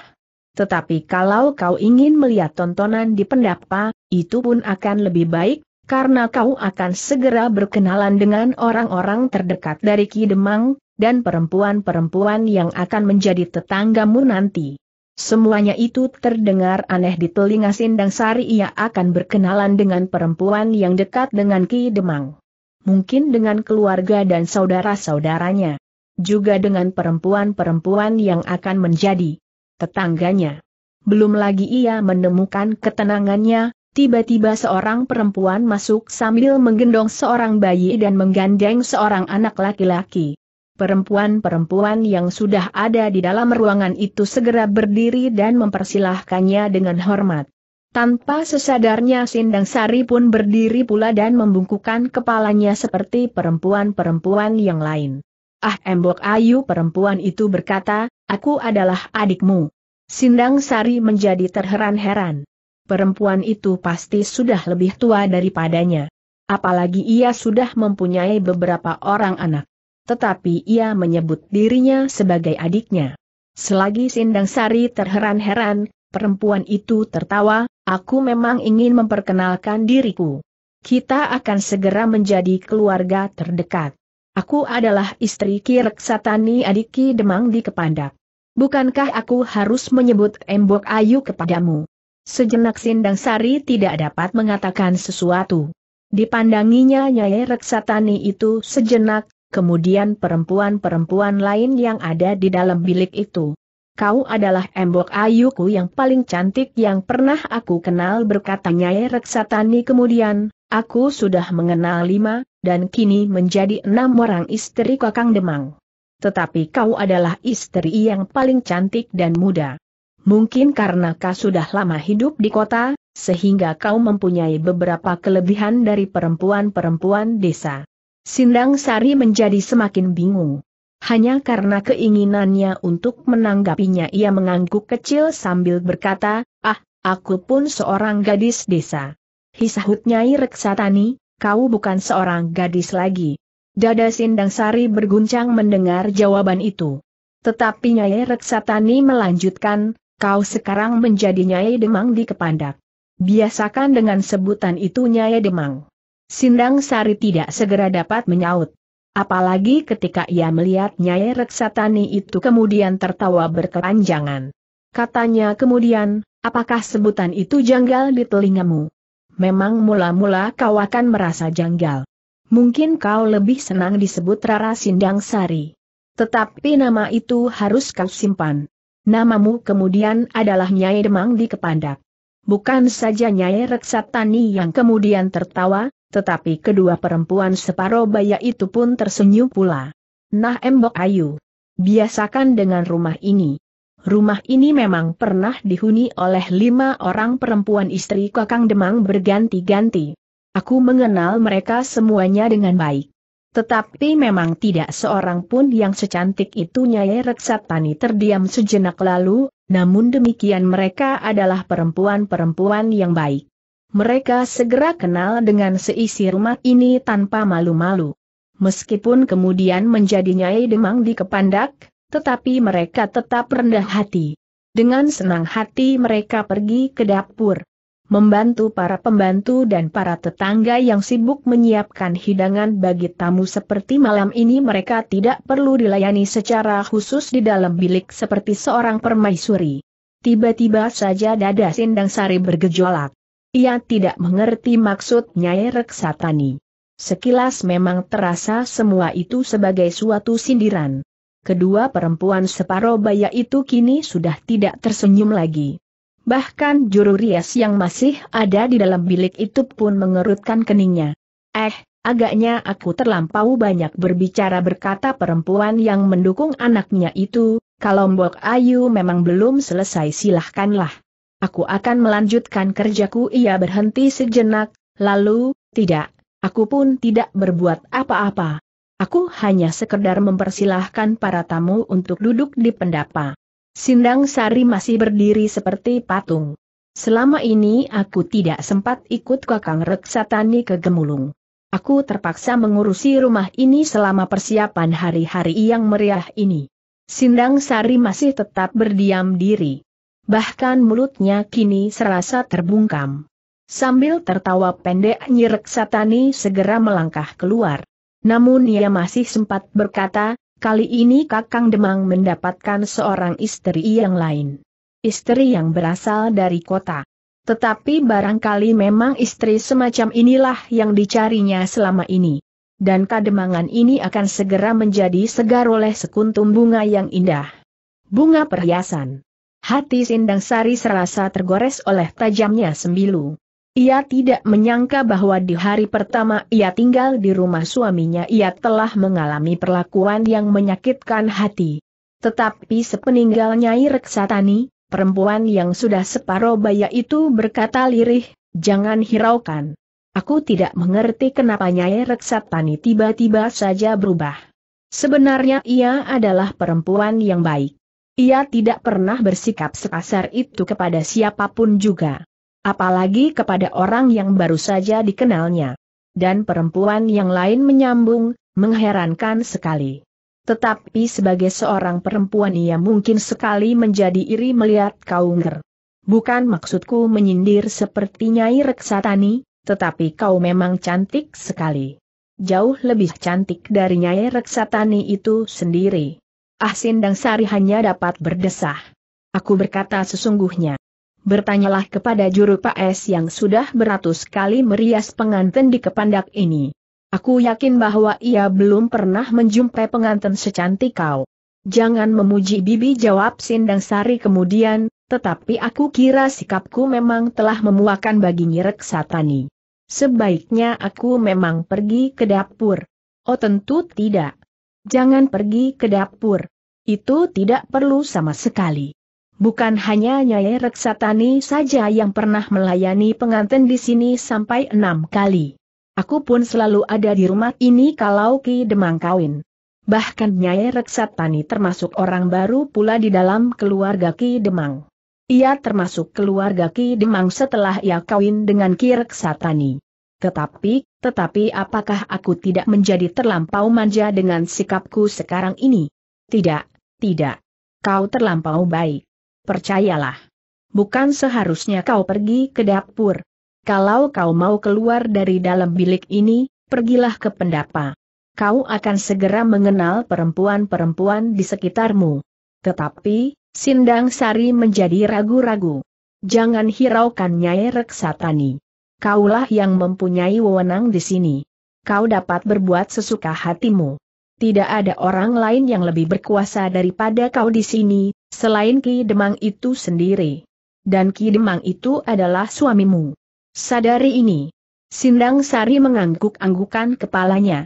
Tetapi kalau kau ingin melihat tontonan di pendapa, itu pun akan lebih baik, karena kau akan segera berkenalan dengan orang-orang terdekat dari Ki Demang, dan perempuan-perempuan yang akan menjadi tetanggamu nanti. Semuanya itu terdengar aneh di telinga Sindang Sari ia akan berkenalan dengan perempuan yang dekat dengan Ki Demang. Mungkin dengan keluarga dan saudara-saudaranya. Juga dengan perempuan-perempuan yang akan menjadi tetangganya. Belum lagi ia menemukan ketenangannya, tiba-tiba seorang perempuan masuk sambil menggendong seorang bayi dan menggandeng seorang anak laki-laki. Perempuan-perempuan yang sudah ada di dalam ruangan itu segera berdiri dan mempersilahkannya dengan hormat. Tanpa sesadarnya Sindang Sari pun berdiri pula dan membungkukkan kepalanya seperti perempuan-perempuan yang lain. Ah Embok Ayu perempuan itu berkata, aku adalah adikmu. Sindang Sari menjadi terheran-heran. Perempuan itu pasti sudah lebih tua daripadanya. Apalagi ia sudah mempunyai beberapa orang anak tetapi ia menyebut dirinya sebagai adiknya. Selagi Sindang Sari terheran-heran, perempuan itu tertawa, aku memang ingin memperkenalkan diriku. Kita akan segera menjadi keluarga terdekat. Aku adalah istri Ki Reksatani Adiki Demang di Kepandak. Bukankah aku harus menyebut Embok Ayu kepadamu? Sejenak Sindang Sari tidak dapat mengatakan sesuatu. Dipandanginya Nyai Reksatani itu sejenak, kemudian perempuan-perempuan lain yang ada di dalam bilik itu. Kau adalah embok ayuku yang paling cantik yang pernah aku kenal berkata Nyai Reksatani kemudian, aku sudah mengenal lima, dan kini menjadi enam orang istri kakang Demang. Tetapi kau adalah istri yang paling cantik dan muda. Mungkin karena kau sudah lama hidup di kota, sehingga kau mempunyai beberapa kelebihan dari perempuan-perempuan desa. Sindang Sari menjadi semakin bingung. Hanya karena keinginannya untuk menanggapinya ia mengangguk kecil sambil berkata, ah, aku pun seorang gadis desa. Hisahut Nyai Reksatani, kau bukan seorang gadis lagi. Dada Sindang Sari berguncang mendengar jawaban itu. Tetapi Nyai Reksatani melanjutkan, kau sekarang menjadi Nyai Demang di Kepandak. Biasakan dengan sebutan itu Nyai Demang. Sindang Sari tidak segera dapat menyaut. Apalagi ketika ia melihat Nyai Reksatani itu kemudian tertawa berkepanjangan. Katanya kemudian, apakah sebutan itu janggal di telingamu? Memang mula-mula kau akan merasa janggal. Mungkin kau lebih senang disebut Rara Sindang Sari. Tetapi nama itu harus kau simpan. Namamu kemudian adalah Nyai Demang di Kepandak. Bukan saja Nyai Reksatani yang kemudian tertawa, tetapi kedua perempuan baya itu pun tersenyum pula. Nah Embok Ayu. Biasakan dengan rumah ini. Rumah ini memang pernah dihuni oleh lima orang perempuan istri Kakang Demang berganti-ganti. Aku mengenal mereka semuanya dengan baik. Tetapi memang tidak seorang pun yang secantik itu Nyai Reksatani terdiam sejenak lalu, namun demikian mereka adalah perempuan-perempuan yang baik. Mereka segera kenal dengan seisi rumah ini tanpa malu-malu. Meskipun kemudian menjadi Nyai Demang di Kepandak, tetapi mereka tetap rendah hati. Dengan senang hati mereka pergi ke dapur. Membantu para pembantu dan para tetangga yang sibuk menyiapkan hidangan bagi tamu seperti malam ini mereka tidak perlu dilayani secara khusus di dalam bilik seperti seorang permaisuri. Tiba-tiba saja dada Sindang Sari bergejolak. Ia tidak mengerti maksud Nyai Reksatani. Sekilas memang terasa semua itu sebagai suatu sindiran. Kedua perempuan separobaya itu kini sudah tidak tersenyum lagi. Bahkan juru rias yang masih ada di dalam bilik itu pun mengerutkan keningnya. Eh, agaknya aku terlampau banyak berbicara berkata perempuan yang mendukung anaknya itu, kalau Mbok Ayu memang belum selesai silahkanlah. Aku akan melanjutkan kerjaku ia berhenti sejenak, lalu, tidak, aku pun tidak berbuat apa-apa. Aku hanya sekedar mempersilahkan para tamu untuk duduk di pendapa. Sindang Sari masih berdiri seperti patung. Selama ini aku tidak sempat ikut kakang Reksatani ke Gemulung. Aku terpaksa mengurusi rumah ini selama persiapan hari-hari yang meriah ini. Sindang Sari masih tetap berdiam diri. Bahkan mulutnya kini serasa terbungkam. Sambil tertawa pendek Nyirek Satani segera melangkah keluar. Namun ia masih sempat berkata, kali ini Kakang Demang mendapatkan seorang istri yang lain. Istri yang berasal dari kota. Tetapi barangkali memang istri semacam inilah yang dicarinya selama ini. Dan kademangan ini akan segera menjadi segar oleh sekuntum bunga yang indah. Bunga perhiasan. Hati Sindang Sari serasa tergores oleh tajamnya sembilu. Ia tidak menyangka bahwa di hari pertama ia tinggal di rumah suaminya ia telah mengalami perlakuan yang menyakitkan hati. Tetapi sepeninggal Nyai Reksatani, perempuan yang sudah separuh baya itu berkata lirih, jangan hiraukan. Aku tidak mengerti kenapa Nyai Reksatani tiba-tiba saja berubah. Sebenarnya ia adalah perempuan yang baik. Ia tidak pernah bersikap sekasar itu kepada siapapun juga. Apalagi kepada orang yang baru saja dikenalnya. Dan perempuan yang lain menyambung, mengherankan sekali. Tetapi sebagai seorang perempuan ia mungkin sekali menjadi iri melihat Kaunger. Bukan maksudku menyindir seperti Nyai Reksatani, tetapi kau memang cantik sekali. Jauh lebih cantik dari Nyai Reksatani itu sendiri. Ah Sindang Sari hanya dapat berdesah. Aku berkata sesungguhnya. Bertanyalah kepada juru PS yang sudah beratus kali merias pengantin di kepandak ini. Aku yakin bahwa ia belum pernah menjumpai pengantin secantik kau. Jangan memuji bibi jawab Sindang Sari kemudian, tetapi aku kira sikapku memang telah memuakan bagi Nyirek Satani. Sebaiknya aku memang pergi ke dapur. Oh tentu tidak. Jangan pergi ke dapur. Itu tidak perlu sama sekali. Bukan hanya Nyai Reksatani saja yang pernah melayani pengantin di sini sampai enam kali. Aku pun selalu ada di rumah ini kalau Ki Demang kawin. Bahkan Nyai Reksatani termasuk orang baru pula di dalam keluarga Ki Demang. Ia termasuk keluarga Ki Demang setelah ia kawin dengan Ki Reksatani. Tetapi, tetapi apakah aku tidak menjadi terlampau manja dengan sikapku sekarang ini? Tidak, tidak. Kau terlampau baik. Percayalah. Bukan seharusnya kau pergi ke dapur. Kalau kau mau keluar dari dalam bilik ini, pergilah ke pendapa. Kau akan segera mengenal perempuan-perempuan di sekitarmu. Tetapi, Sindang Sari menjadi ragu-ragu. Jangan hiraukan Nyai Reksatani. Kaulah yang mempunyai wewenang di sini. Kau dapat berbuat sesuka hatimu tidak ada orang lain yang lebih berkuasa daripada kau di sini, selain Ki Demang itu sendiri. Dan Ki Demang itu adalah suamimu. Sadari ini. Sindang Sari mengangguk-anggukan kepalanya.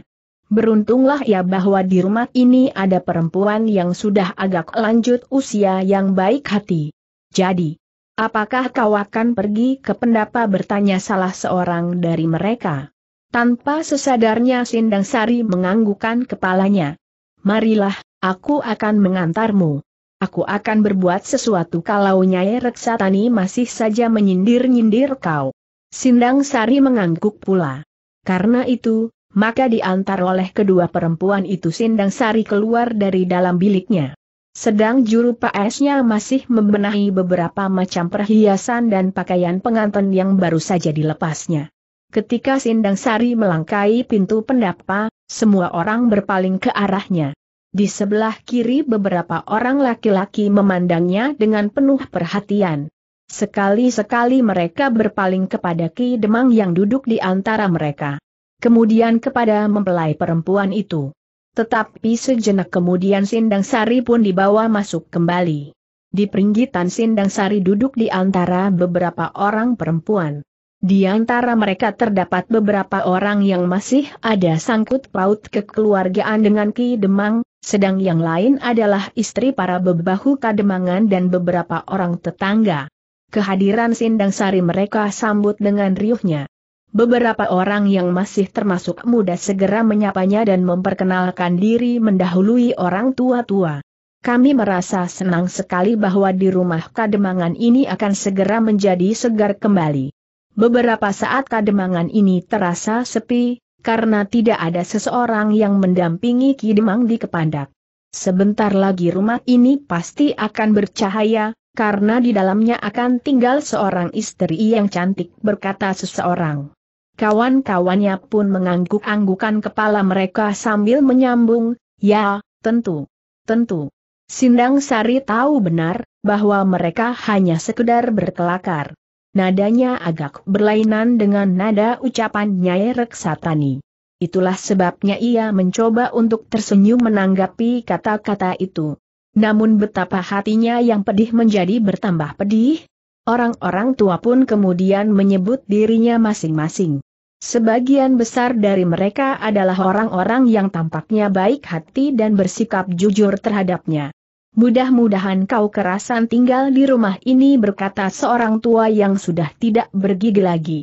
Beruntunglah ya bahwa di rumah ini ada perempuan yang sudah agak lanjut usia yang baik hati. Jadi, apakah kau akan pergi ke pendapa bertanya salah seorang dari mereka? Tanpa sesadarnya Sindang Sari menganggukan kepalanya. Marilah, aku akan mengantarmu. Aku akan berbuat sesuatu kalau Nyai Reksatani masih saja menyindir-nyindir kau. Sindang Sari mengangguk pula. Karena itu, maka diantar oleh kedua perempuan itu Sindang Sari keluar dari dalam biliknya. Sedang juru ps masih membenahi beberapa macam perhiasan dan pakaian pengantin yang baru saja dilepasnya. Ketika Sindang Sari melangkai pintu pendapa, semua orang berpaling ke arahnya. Di sebelah kiri beberapa orang laki-laki memandangnya dengan penuh perhatian. Sekali-sekali mereka berpaling kepada Ki Demang yang duduk di antara mereka. Kemudian kepada mempelai perempuan itu. Tetapi sejenak kemudian Sindang Sari pun dibawa masuk kembali. Di peringgitan Sindang Sari duduk di antara beberapa orang perempuan. Di antara mereka terdapat beberapa orang yang masih ada sangkut paut kekeluargaan dengan Ki Demang, sedang yang lain adalah istri para bebahu Kademangan dan beberapa orang tetangga. Kehadiran Sindang Sari mereka sambut dengan riuhnya. Beberapa orang yang masih termasuk muda segera menyapanya dan memperkenalkan diri mendahului orang tua-tua. Kami merasa senang sekali bahwa di rumah Kademangan ini akan segera menjadi segar kembali. Beberapa saat kademangan ini terasa sepi, karena tidak ada seseorang yang mendampingi Kidemang di Kepandak. Sebentar lagi rumah ini pasti akan bercahaya, karena di dalamnya akan tinggal seorang istri yang cantik berkata seseorang. Kawan-kawannya pun mengangguk-anggukan kepala mereka sambil menyambung, ya, tentu, tentu. Sindang Sari tahu benar, bahwa mereka hanya sekedar berkelakar. Nadanya agak berlainan dengan nada ucapan Nyai Reksatani. Itulah sebabnya ia mencoba untuk tersenyum menanggapi kata-kata itu. Namun betapa hatinya yang pedih menjadi bertambah pedih. Orang-orang tua pun kemudian menyebut dirinya masing-masing. Sebagian besar dari mereka adalah orang-orang yang tampaknya baik hati dan bersikap jujur terhadapnya. Mudah-mudahan kau kerasan tinggal di rumah ini berkata seorang tua yang sudah tidak bergigi lagi.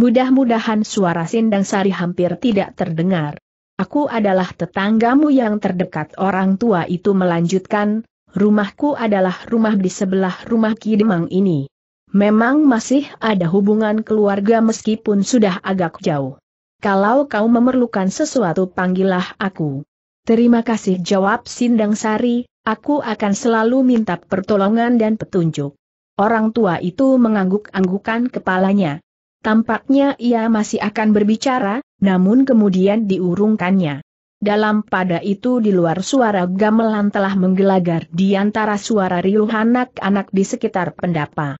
Mudah-mudahan suara sindang sari hampir tidak terdengar. Aku adalah tetanggamu yang terdekat orang tua itu melanjutkan, rumahku adalah rumah di sebelah rumah Kidemang ini. Memang masih ada hubungan keluarga meskipun sudah agak jauh. Kalau kau memerlukan sesuatu panggillah aku. Terima kasih jawab Sindang Sari, Aku akan selalu minta pertolongan dan petunjuk. Orang tua itu mengangguk-anggukan kepalanya. Tampaknya ia masih akan berbicara, namun kemudian diurungkannya. Dalam pada itu di luar suara gamelan telah menggelagar di antara suara riuh anak-anak di sekitar pendapa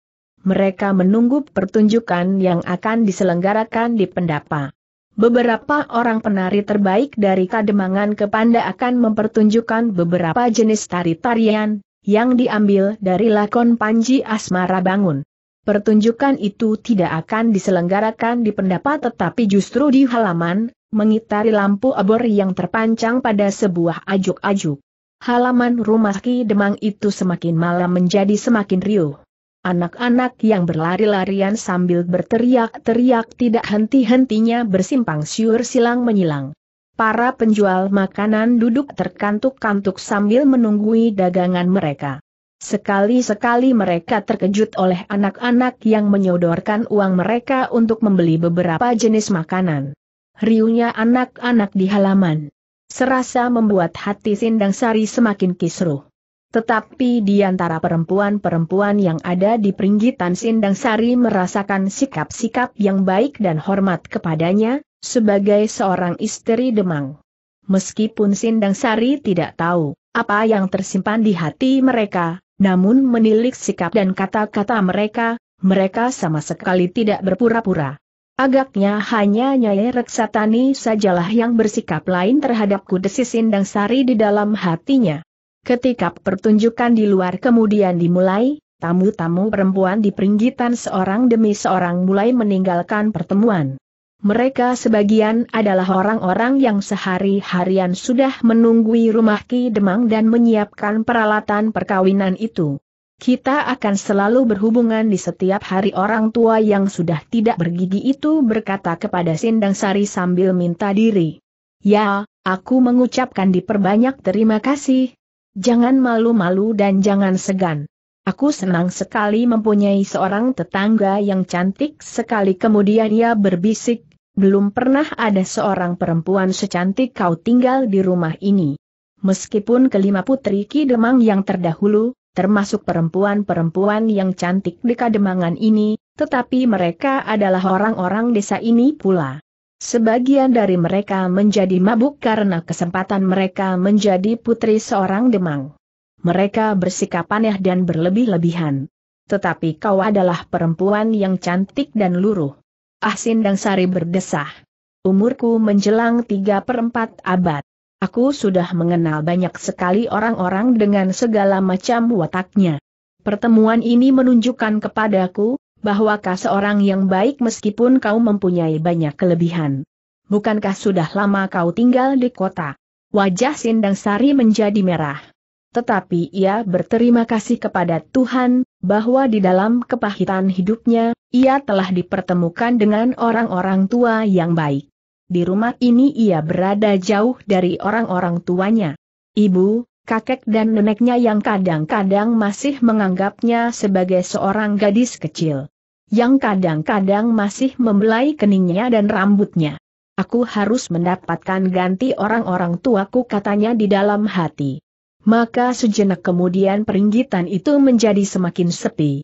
mereka menunggu pertunjukan yang akan diselenggarakan di pendapa. Beberapa orang penari terbaik dari Kademangan ke akan mempertunjukkan beberapa jenis tari-tarian, yang diambil dari lakon Panji Asmara Bangun. Pertunjukan itu tidak akan diselenggarakan di pendapat tetapi justru di halaman, mengitari lampu obor yang terpancang pada sebuah ajuk-ajuk. Halaman rumah Ki Demang itu semakin malam menjadi semakin riuh. Anak-anak yang berlari-larian sambil berteriak-teriak tidak henti-hentinya bersimpang siur silang menyilang. Para penjual makanan duduk terkantuk-kantuk sambil menunggui dagangan mereka. Sekali-sekali mereka terkejut oleh anak-anak yang menyodorkan uang mereka untuk membeli beberapa jenis makanan. Riunya anak-anak di halaman. Serasa membuat hati Sindang Sari semakin kisruh. Tetapi di antara perempuan-perempuan yang ada di peringgitan Sindang Sari merasakan sikap-sikap yang baik dan hormat kepadanya, sebagai seorang istri Demang. Meskipun Sindang Sari tidak tahu apa yang tersimpan di hati mereka, namun menilik sikap dan kata-kata mereka, mereka sama sekali tidak berpura-pura. Agaknya hanya Nyai Reksatani sajalah yang bersikap lain terhadap kudus Sindang Sari di dalam hatinya. Ketika pertunjukan di luar kemudian dimulai, tamu-tamu perempuan di peringgitan seorang demi seorang mulai meninggalkan pertemuan. Mereka sebagian adalah orang-orang yang sehari-harian sudah menunggui rumah Ki Demang dan menyiapkan peralatan perkawinan itu. Kita akan selalu berhubungan di setiap hari orang tua yang sudah tidak bergigi itu berkata kepada Sindang Sari sambil minta diri. Ya, aku mengucapkan diperbanyak terima kasih, Jangan malu-malu dan jangan segan. Aku senang sekali mempunyai seorang tetangga yang cantik sekali kemudian ia berbisik, belum pernah ada seorang perempuan secantik kau tinggal di rumah ini. Meskipun kelima putri Ki Demang yang terdahulu, termasuk perempuan-perempuan yang cantik di kademangan ini, tetapi mereka adalah orang-orang desa ini pula. Sebagian dari mereka menjadi mabuk karena kesempatan mereka menjadi putri seorang demang. Mereka bersikap aneh dan berlebih-lebihan. Tetapi kau adalah perempuan yang cantik dan luruh. Ah Sindang Sari berdesah. Umurku menjelang tiga perempat abad. Aku sudah mengenal banyak sekali orang-orang dengan segala macam wataknya. Pertemuan ini menunjukkan kepadaku, bahwakah seorang yang baik meskipun kau mempunyai banyak kelebihan? Bukankah sudah lama kau tinggal di kota? Wajah Sindang Sari menjadi merah. Tetapi ia berterima kasih kepada Tuhan, bahwa di dalam kepahitan hidupnya, ia telah dipertemukan dengan orang-orang tua yang baik. Di rumah ini ia berada jauh dari orang-orang tuanya. Ibu, kakek dan neneknya yang kadang-kadang masih menganggapnya sebagai seorang gadis kecil. Yang kadang-kadang masih membelai keningnya dan rambutnya. Aku harus mendapatkan ganti orang-orang tuaku katanya di dalam hati. Maka sejenak kemudian peringgitan itu menjadi semakin sepi.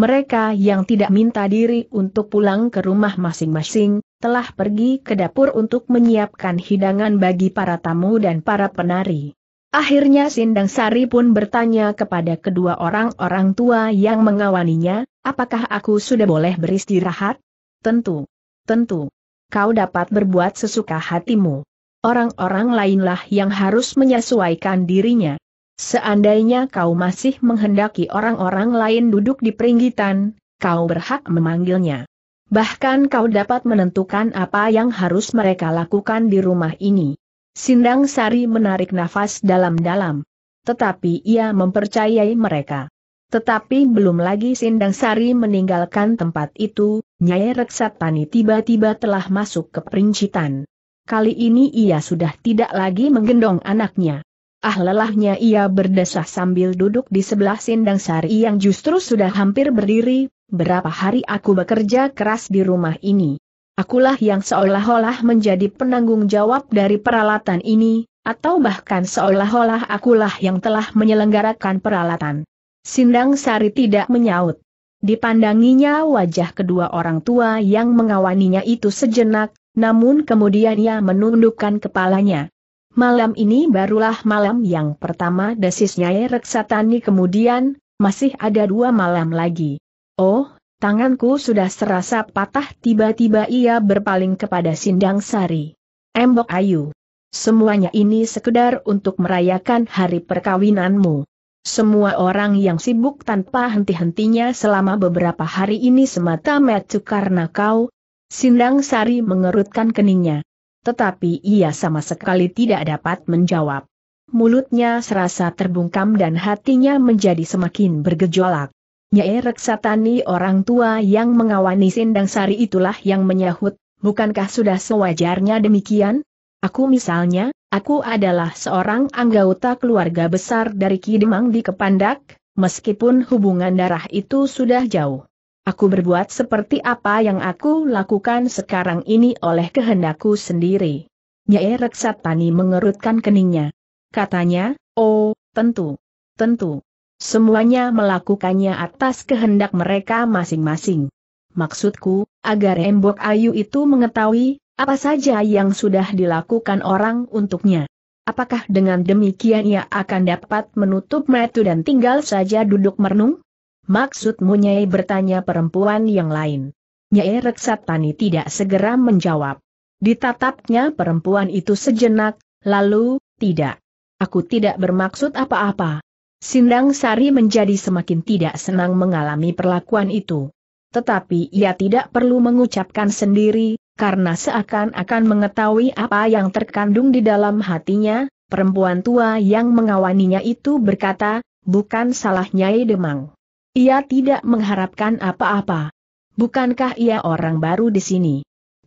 Mereka yang tidak minta diri untuk pulang ke rumah masing-masing, telah pergi ke dapur untuk menyiapkan hidangan bagi para tamu dan para penari. Akhirnya Sindang Sari pun bertanya kepada kedua orang-orang tua yang mengawaninya, apakah aku sudah boleh beristirahat? Tentu. Tentu. Kau dapat berbuat sesuka hatimu. Orang-orang lainlah yang harus menyesuaikan dirinya. Seandainya kau masih menghendaki orang-orang lain duduk di peringgitan, kau berhak memanggilnya. Bahkan kau dapat menentukan apa yang harus mereka lakukan di rumah ini. Sindang Sari menarik nafas dalam-dalam. Tetapi ia mempercayai mereka. Tetapi belum lagi Sindang Sari meninggalkan tempat itu, Nyai Reksatani tiba-tiba telah masuk ke perincitan. Kali ini ia sudah tidak lagi menggendong anaknya. Ah lelahnya ia berdesah sambil duduk di sebelah Sindang Sari yang justru sudah hampir berdiri, berapa hari aku bekerja keras di rumah ini akulah yang seolah-olah menjadi penanggung jawab dari peralatan ini, atau bahkan seolah-olah akulah yang telah menyelenggarakan peralatan. Sindang Sari tidak menyaut. Dipandanginya wajah kedua orang tua yang mengawaninya itu sejenak, namun kemudian ia menundukkan kepalanya. Malam ini barulah malam yang pertama desisnya Reksatani kemudian, masih ada dua malam lagi. Oh, Tanganku sudah serasa patah tiba-tiba ia berpaling kepada Sindang Sari. Embok Ayu. Semuanya ini sekedar untuk merayakan hari perkawinanmu. Semua orang yang sibuk tanpa henti-hentinya selama beberapa hari ini semata mata karena kau. Sindang Sari mengerutkan keningnya. Tetapi ia sama sekali tidak dapat menjawab. Mulutnya serasa terbungkam dan hatinya menjadi semakin bergejolak. Nyai Reksatani orang tua yang mengawani Sindang Sari itulah yang menyahut, bukankah sudah sewajarnya demikian? Aku misalnya, aku adalah seorang anggota keluarga besar dari Kidemang di Kepandak, meskipun hubungan darah itu sudah jauh. Aku berbuat seperti apa yang aku lakukan sekarang ini oleh kehendakku sendiri. Nyai Reksatani mengerutkan keningnya. Katanya, oh, tentu, tentu. Semuanya melakukannya atas kehendak mereka masing-masing. Maksudku, agar Embok Ayu itu mengetahui, apa saja yang sudah dilakukan orang untuknya. Apakah dengan demikian ia akan dapat menutup metu dan tinggal saja duduk merenung? Maksudmu Nyai bertanya perempuan yang lain. Nyai Reksatani tidak segera menjawab. Ditatapnya perempuan itu sejenak, lalu, tidak. Aku tidak bermaksud apa-apa. Sindang Sari menjadi semakin tidak senang mengalami perlakuan itu. Tetapi ia tidak perlu mengucapkan sendiri, karena seakan-akan mengetahui apa yang terkandung di dalam hatinya, perempuan tua yang mengawaninya itu berkata, bukan salah Nyai Demang. Ia tidak mengharapkan apa-apa. Bukankah ia orang baru di sini?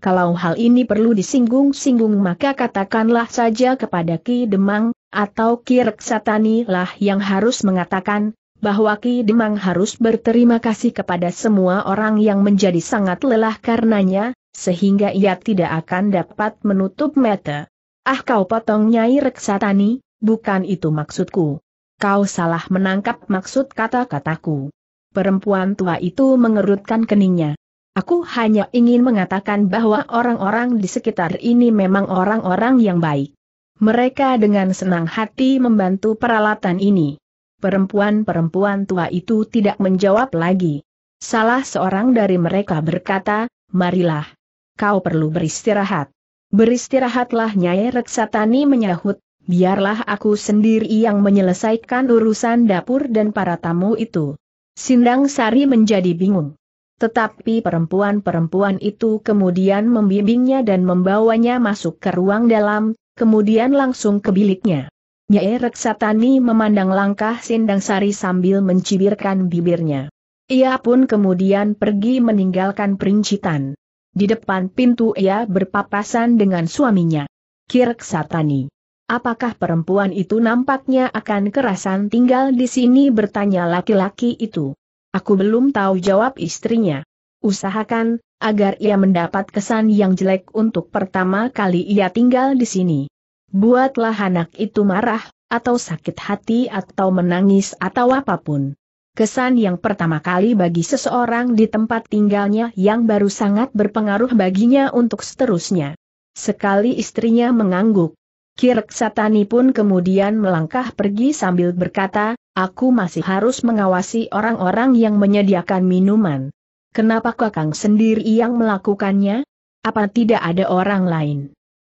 Kalau hal ini perlu disinggung-singgung maka katakanlah saja kepada Ki Demang, atau Kirk Satani lah yang harus mengatakan, bahwa Ki Demang harus berterima kasih kepada semua orang yang menjadi sangat lelah karenanya, sehingga ia tidak akan dapat menutup mata. Ah kau potong Nyai Reksatani, bukan itu maksudku. Kau salah menangkap maksud kata-kataku. Perempuan tua itu mengerutkan keningnya. Aku hanya ingin mengatakan bahwa orang-orang di sekitar ini memang orang-orang yang baik. Mereka dengan senang hati membantu peralatan ini. Perempuan-perempuan tua itu tidak menjawab lagi. Salah seorang dari mereka berkata, marilah. Kau perlu beristirahat. Beristirahatlah Nyai Reksatani menyahut, biarlah aku sendiri yang menyelesaikan urusan dapur dan para tamu itu. Sindang Sari menjadi bingung. Tetapi perempuan-perempuan itu kemudian membimbingnya dan membawanya masuk ke ruang dalam, kemudian langsung ke biliknya. Nyai Reksatani memandang langkah Sindang Sari sambil mencibirkan bibirnya. Ia pun kemudian pergi meninggalkan perincitan. Di depan pintu ia berpapasan dengan suaminya. Kirksatani. Apakah perempuan itu nampaknya akan kerasan tinggal di sini bertanya laki-laki itu? Aku belum tahu jawab istrinya. Usahakan, agar ia mendapat kesan yang jelek untuk pertama kali ia tinggal di sini. Buatlah anak itu marah, atau sakit hati atau menangis atau apapun. Kesan yang pertama kali bagi seseorang di tempat tinggalnya yang baru sangat berpengaruh baginya untuk seterusnya. Sekali istrinya mengangguk. Kirk Satani pun kemudian melangkah pergi sambil berkata, aku masih harus mengawasi orang-orang yang menyediakan minuman. Kenapa Kakang sendiri yang melakukannya? Apa tidak ada orang lain?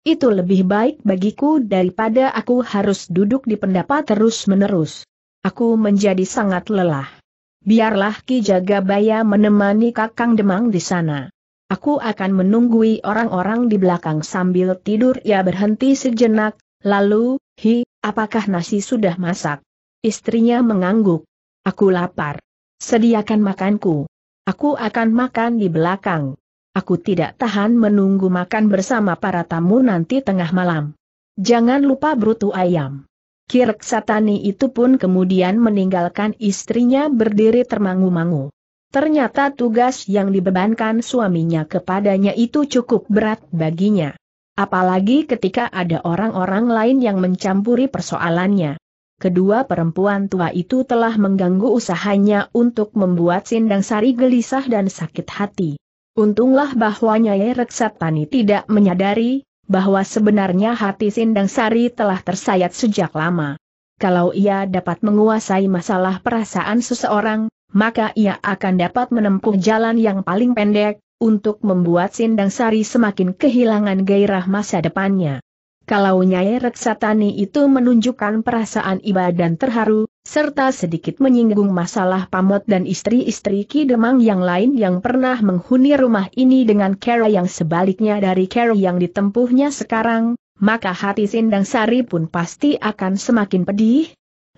Itu lebih baik bagiku daripada aku harus duduk di pendapat terus-menerus. Aku menjadi sangat lelah. Biarlah Ki Jagabaya menemani Kakang Demang di sana. Aku akan menunggui orang-orang di belakang sambil tidur ia berhenti sejenak, lalu, hi, apakah nasi sudah masak? Istrinya mengangguk. Aku lapar. Sediakan makanku. Aku akan makan di belakang. Aku tidak tahan menunggu makan bersama para tamu nanti tengah malam. Jangan lupa brutu ayam. Kirk Satani itu pun kemudian meninggalkan istrinya berdiri termangu-mangu. Ternyata tugas yang dibebankan suaminya kepadanya itu cukup berat baginya. Apalagi ketika ada orang-orang lain yang mencampuri persoalannya kedua perempuan tua itu telah mengganggu usahanya untuk membuat Sindang Sari gelisah dan sakit hati. Untunglah bahwa Nyai Reksatani tidak menyadari, bahwa sebenarnya hati Sindang Sari telah tersayat sejak lama. Kalau ia dapat menguasai masalah perasaan seseorang, maka ia akan dapat menempuh jalan yang paling pendek, untuk membuat Sindang Sari semakin kehilangan gairah masa depannya kalau Nyai Reksatani itu menunjukkan perasaan iba dan terharu, serta sedikit menyinggung masalah pamot dan istri-istri Ki Demang yang lain yang pernah menghuni rumah ini dengan cara yang sebaliknya dari cara yang ditempuhnya sekarang, maka hati Sindang Sari pun pasti akan semakin pedih.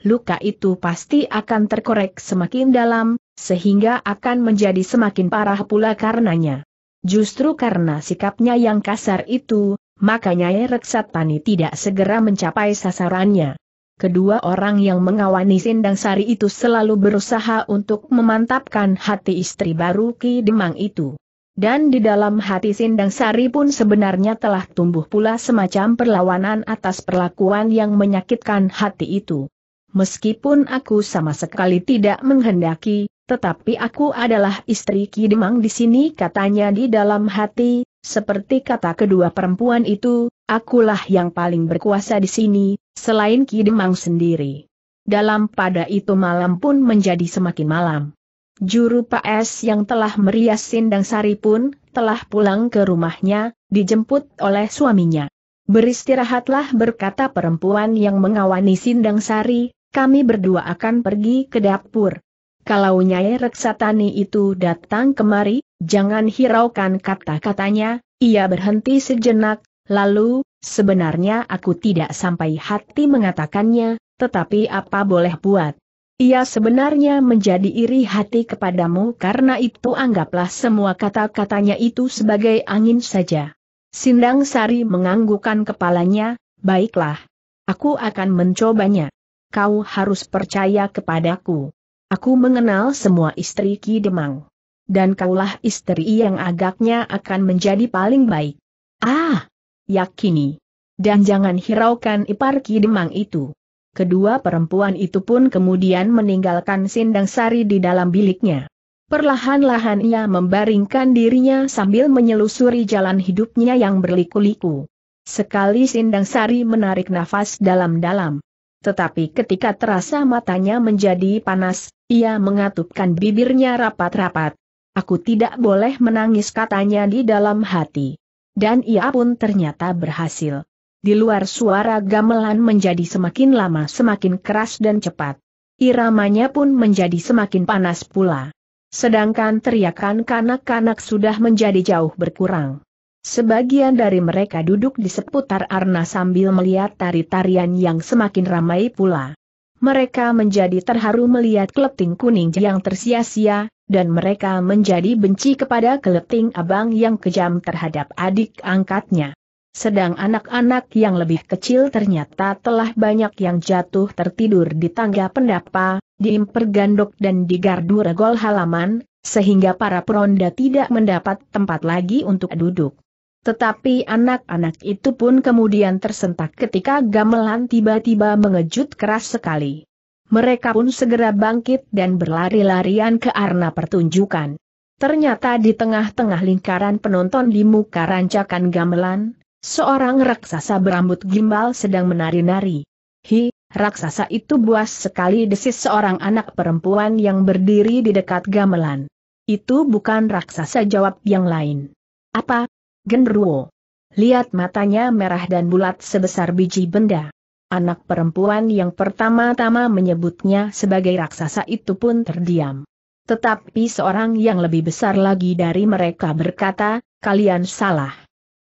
Luka itu pasti akan terkorek semakin dalam, sehingga akan menjadi semakin parah pula karenanya. Justru karena sikapnya yang kasar itu, maka Nyai Reksatani tidak segera mencapai sasarannya. Kedua orang yang mengawani Sindang Sari itu selalu berusaha untuk memantapkan hati istri baru Ki Demang itu. Dan di dalam hati Sindang Sari pun sebenarnya telah tumbuh pula semacam perlawanan atas perlakuan yang menyakitkan hati itu. Meskipun aku sama sekali tidak menghendaki, tetapi aku adalah istri Ki Demang di sini katanya di dalam hati, seperti kata kedua perempuan itu, akulah yang paling berkuasa di sini, selain Ki Demang sendiri. Dalam pada itu malam pun menjadi semakin malam. Juru PS yang telah merias Sindang Sari pun, telah pulang ke rumahnya, dijemput oleh suaminya. Beristirahatlah berkata perempuan yang mengawani Sindang Sari, kami berdua akan pergi ke dapur. Kalau Nyai Reksatani itu datang kemari, Jangan hiraukan kata-katanya, ia berhenti sejenak, lalu, sebenarnya aku tidak sampai hati mengatakannya, tetapi apa boleh buat. Ia sebenarnya menjadi iri hati kepadamu karena itu anggaplah semua kata-katanya itu sebagai angin saja. Sindang Sari menganggukan kepalanya, baiklah. Aku akan mencobanya. Kau harus percaya kepadaku. Aku mengenal semua istri Ki Demang dan kaulah istri yang agaknya akan menjadi paling baik. Ah! Yakini. Dan jangan hiraukan ipar Kidemang itu. Kedua perempuan itu pun kemudian meninggalkan Sindang Sari di dalam biliknya. Perlahan-lahan ia membaringkan dirinya sambil menyelusuri jalan hidupnya yang berliku-liku. Sekali Sindang Sari menarik nafas dalam-dalam. Tetapi ketika terasa matanya menjadi panas, ia mengatupkan bibirnya rapat-rapat, Aku tidak boleh menangis katanya di dalam hati. Dan ia pun ternyata berhasil. Di luar suara gamelan menjadi semakin lama semakin keras dan cepat. Iramanya pun menjadi semakin panas pula. Sedangkan teriakan kanak-kanak sudah menjadi jauh berkurang. Sebagian dari mereka duduk di seputar Arna sambil melihat tari-tarian yang semakin ramai pula. Mereka menjadi terharu melihat keleting kuning yang tersia-sia, dan mereka menjadi benci kepada keleting abang yang kejam terhadap adik angkatnya. Sedang anak-anak yang lebih kecil ternyata telah banyak yang jatuh tertidur di tangga pendapa, di impergandok dan di gardu regol halaman, sehingga para peronda tidak mendapat tempat lagi untuk duduk. Tetapi anak-anak itu pun kemudian tersentak ketika gamelan tiba-tiba mengejut keras sekali. Mereka pun segera bangkit dan berlari-larian ke arena pertunjukan. Ternyata di tengah-tengah lingkaran penonton di muka rancakan gamelan, seorang raksasa berambut gimbal sedang menari-nari. Hi, raksasa itu buas sekali desis seorang anak perempuan yang berdiri di dekat gamelan. Itu bukan raksasa jawab yang lain. Apa, Genruo. Lihat matanya merah dan bulat sebesar biji benda. Anak perempuan yang pertama-tama menyebutnya sebagai raksasa itu pun terdiam. Tetapi seorang yang lebih besar lagi dari mereka berkata, kalian salah.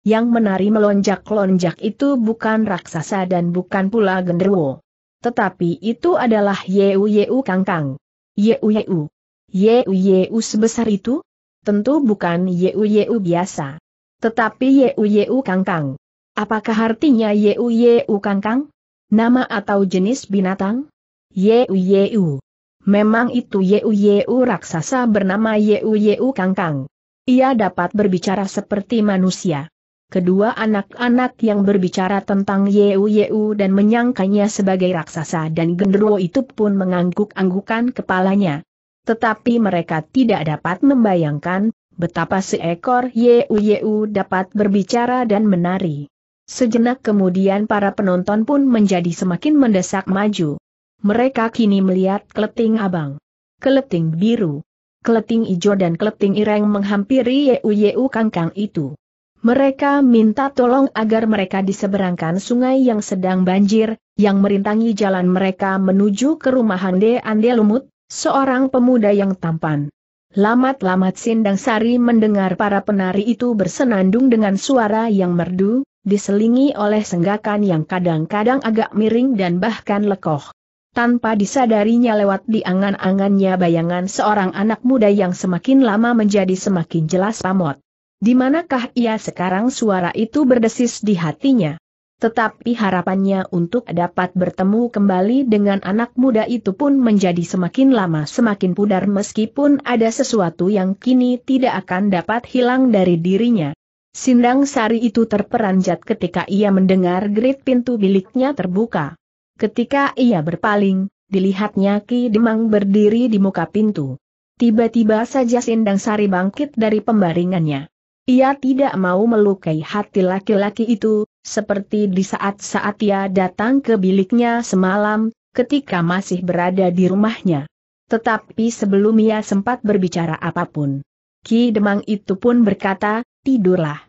Yang menari melonjak-lonjak itu bukan raksasa dan bukan pula genderuwo. Tetapi itu adalah Yeu Yeu Kangkang. Yeu Yeu. Yeu Yeu sebesar itu? Tentu bukan Yeu Yeu biasa. Tetapi Yeu Yeu Kang Kang. Apakah artinya Yeu Yeu Kang Kang? Nama atau jenis binatang? Yeu Yeu. Memang itu Yeu Yeu raksasa bernama Yeu Yeu Kang Kang. Ia dapat berbicara seperti manusia. Kedua anak-anak yang berbicara tentang Yeu Yeu dan menyangkanya sebagai raksasa dan genderuwo itu pun mengangguk-anggukan kepalanya. Tetapi mereka tidak dapat membayangkan Betapa seekor Yeu Yeu dapat berbicara dan menari. Sejenak kemudian para penonton pun menjadi semakin mendesak maju. Mereka kini melihat keleting abang, keleting biru, keleting ijo dan keleting ireng menghampiri Yeu Yeu kangkang itu. Mereka minta tolong agar mereka diseberangkan sungai yang sedang banjir, yang merintangi jalan mereka menuju ke rumah Hande Ande seorang pemuda yang tampan. Lamat-lamat Sindang Sari mendengar para penari itu bersenandung dengan suara yang merdu, diselingi oleh senggakan yang kadang-kadang agak miring dan bahkan lekoh. Tanpa disadarinya lewat di angan-angannya bayangan seorang anak muda yang semakin lama menjadi semakin jelas pamot. Di manakah ia sekarang suara itu berdesis di hatinya? Tetapi harapannya untuk dapat bertemu kembali dengan anak muda itu pun menjadi semakin lama semakin pudar meskipun ada sesuatu yang kini tidak akan dapat hilang dari dirinya. Sindang Sari itu terperanjat ketika ia mendengar gerit pintu biliknya terbuka. Ketika ia berpaling, dilihatnya Ki Demang berdiri di muka pintu. Tiba-tiba saja Sindang Sari bangkit dari pembaringannya. Ia tidak mau melukai hati laki-laki itu, seperti di saat-saat ia datang ke biliknya semalam, ketika masih berada di rumahnya. Tetapi sebelum ia sempat berbicara apapun, Ki Demang itu pun berkata, tidurlah.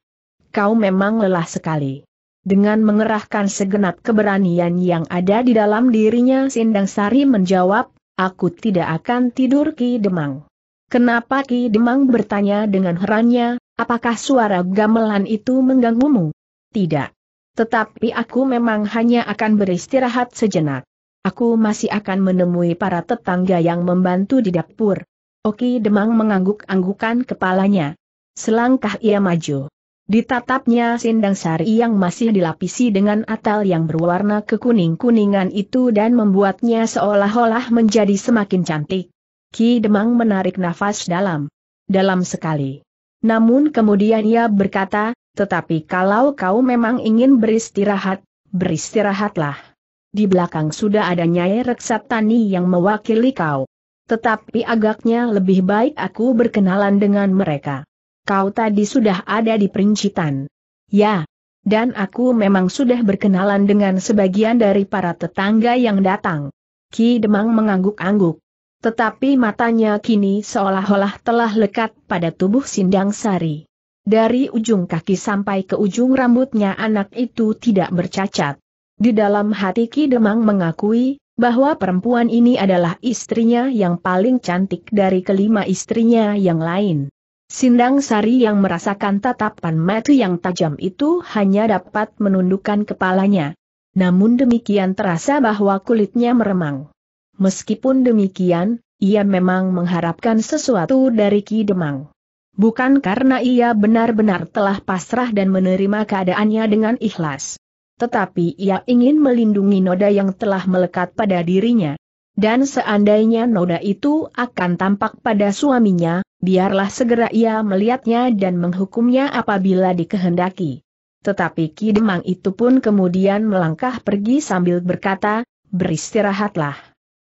Kau memang lelah sekali. Dengan mengerahkan segenap keberanian yang ada di dalam dirinya Sindang Sari menjawab, aku tidak akan tidur Ki Demang. Kenapa Ki Demang bertanya dengan herannya, apakah suara gamelan itu mengganggumu? Tidak. Tetapi aku memang hanya akan beristirahat sejenak. Aku masih akan menemui para tetangga yang membantu di dapur. Oki Demang mengangguk-anggukan kepalanya. Selangkah ia maju. Ditatapnya sindang sari yang masih dilapisi dengan atal yang berwarna kekuning-kuningan itu dan membuatnya seolah-olah menjadi semakin cantik. Ki Demang menarik nafas dalam. Dalam sekali. Namun kemudian ia berkata, tetapi kalau kau memang ingin beristirahat, beristirahatlah. Di belakang sudah ada Nyai Reksatani yang mewakili kau. Tetapi agaknya lebih baik aku berkenalan dengan mereka. Kau tadi sudah ada di perincitan. Ya, dan aku memang sudah berkenalan dengan sebagian dari para tetangga yang datang. Ki Demang mengangguk-angguk. Tetapi matanya kini seolah-olah telah lekat pada tubuh Sindang Sari. Dari ujung kaki sampai ke ujung rambutnya anak itu tidak bercacat. Di dalam hati Ki Demang mengakui, bahwa perempuan ini adalah istrinya yang paling cantik dari kelima istrinya yang lain. Sindang Sari yang merasakan tatapan mata yang tajam itu hanya dapat menundukkan kepalanya. Namun demikian terasa bahwa kulitnya meremang. Meskipun demikian, ia memang mengharapkan sesuatu dari Ki Demang. Bukan karena ia benar-benar telah pasrah dan menerima keadaannya dengan ikhlas. Tetapi ia ingin melindungi noda yang telah melekat pada dirinya. Dan seandainya noda itu akan tampak pada suaminya, biarlah segera ia melihatnya dan menghukumnya apabila dikehendaki. Tetapi Ki Demang itu pun kemudian melangkah pergi sambil berkata, beristirahatlah.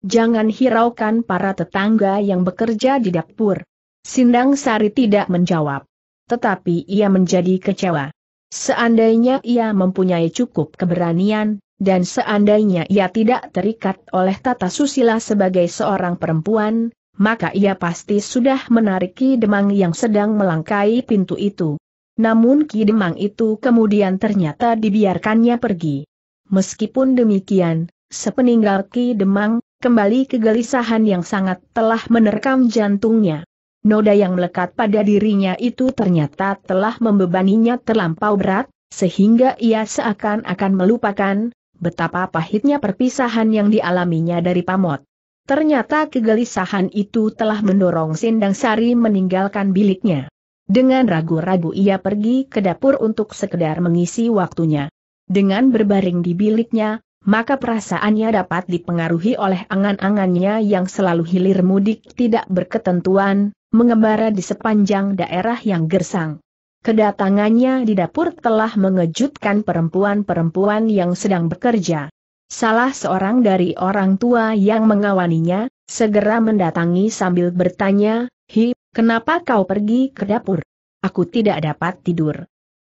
Jangan hiraukan para tetangga yang bekerja di dapur. Sindang Sari tidak menjawab. Tetapi ia menjadi kecewa. Seandainya ia mempunyai cukup keberanian, dan seandainya ia tidak terikat oleh tata susila sebagai seorang perempuan, maka ia pasti sudah menarik Ki Demang yang sedang melangkai pintu itu. Namun Ki Demang itu kemudian ternyata dibiarkannya pergi. Meskipun demikian, sepeninggal Ki Demang, kembali kegelisahan yang sangat telah menerkam jantungnya noda yang melekat pada dirinya itu ternyata telah membebaninya terlampau berat, sehingga ia seakan-akan melupakan betapa pahitnya perpisahan yang dialaminya dari Pamot. Ternyata kegelisahan itu telah mendorong Sindang Sari meninggalkan biliknya. Dengan ragu-ragu ia pergi ke dapur untuk sekedar mengisi waktunya. Dengan berbaring di biliknya, maka perasaannya dapat dipengaruhi oleh angan-angannya yang selalu hilir mudik tidak berketentuan, mengembara di sepanjang daerah yang gersang. Kedatangannya di dapur telah mengejutkan perempuan-perempuan yang sedang bekerja. Salah seorang dari orang tua yang mengawaninya, segera mendatangi sambil bertanya, Hi, kenapa kau pergi ke dapur? Aku tidak dapat tidur.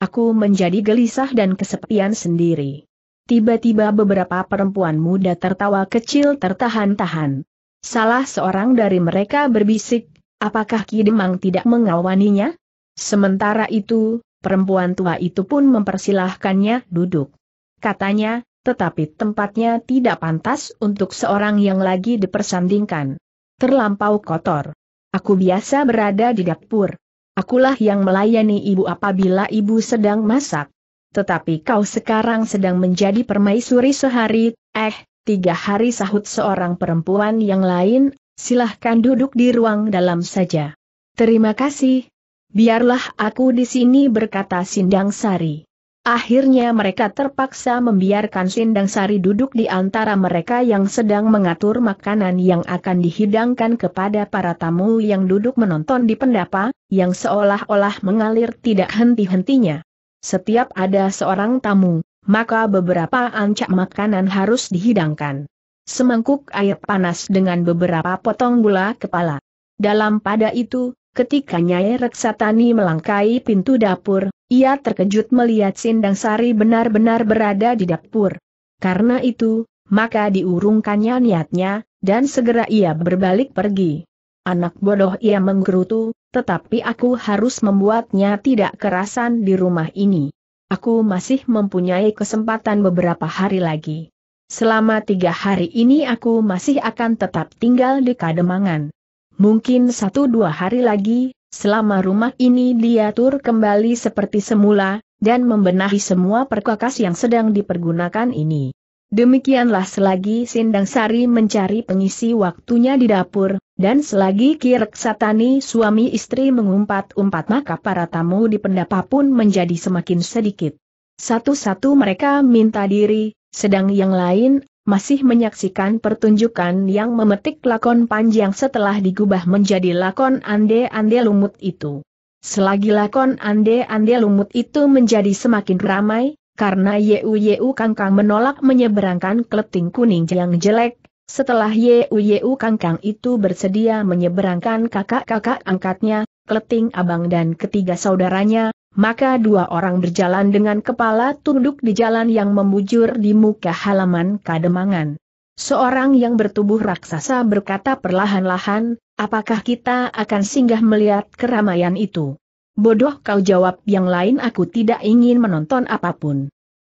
Aku menjadi gelisah dan kesepian sendiri. Tiba-tiba beberapa perempuan muda tertawa kecil tertahan-tahan. Salah seorang dari mereka berbisik, Apakah Ki Demang tidak mengawaninya? Sementara itu, perempuan tua itu pun mempersilahkannya duduk. Katanya, tetapi tempatnya tidak pantas untuk seorang yang lagi dipersandingkan. Terlampau kotor. Aku biasa berada di dapur. Akulah yang melayani ibu apabila ibu sedang masak. Tetapi kau sekarang sedang menjadi permaisuri sehari, eh, tiga hari sahut seorang perempuan yang lain Silahkan duduk di ruang dalam saja. Terima kasih. Biarlah aku di sini berkata Sindang Sari. Akhirnya mereka terpaksa membiarkan Sindang Sari duduk di antara mereka yang sedang mengatur makanan yang akan dihidangkan kepada para tamu yang duduk menonton di pendapa, yang seolah-olah mengalir tidak henti-hentinya. Setiap ada seorang tamu, maka beberapa ancak makanan harus dihidangkan semangkuk air panas dengan beberapa potong gula kepala. Dalam pada itu, ketika Nyai Reksatani melangkai pintu dapur, ia terkejut melihat Sindang Sari benar-benar berada di dapur. Karena itu, maka diurungkannya niatnya, dan segera ia berbalik pergi. Anak bodoh ia menggerutu, tetapi aku harus membuatnya tidak kerasan di rumah ini. Aku masih mempunyai kesempatan beberapa hari lagi. Selama tiga hari ini aku masih akan tetap tinggal di Kademangan. Mungkin satu dua hari lagi, selama rumah ini diatur kembali seperti semula, dan membenahi semua perkakas yang sedang dipergunakan ini. Demikianlah selagi Sindang Sari mencari pengisi waktunya di dapur, dan selagi Kirk Satani suami istri mengumpat-umpat maka para tamu di pendapa pun menjadi semakin sedikit. Satu-satu mereka minta diri, sedang yang lain, masih menyaksikan pertunjukan yang memetik lakon panjang setelah digubah menjadi lakon ande-ande lumut itu. Selagi lakon ande-ande lumut itu menjadi semakin ramai, karena Yeu Yeu Kangkang menolak menyeberangkan keleting kuning yang jelek, setelah Yeu Yeu Kangkang itu bersedia menyeberangkan kakak-kakak angkatnya, Kleting Abang dan ketiga saudaranya, maka dua orang berjalan dengan kepala tunduk di jalan yang membujur di muka halaman Kademangan. Seorang yang bertubuh raksasa berkata perlahan-lahan, apakah kita akan singgah melihat keramaian itu? Bodoh kau jawab yang lain aku tidak ingin menonton apapun.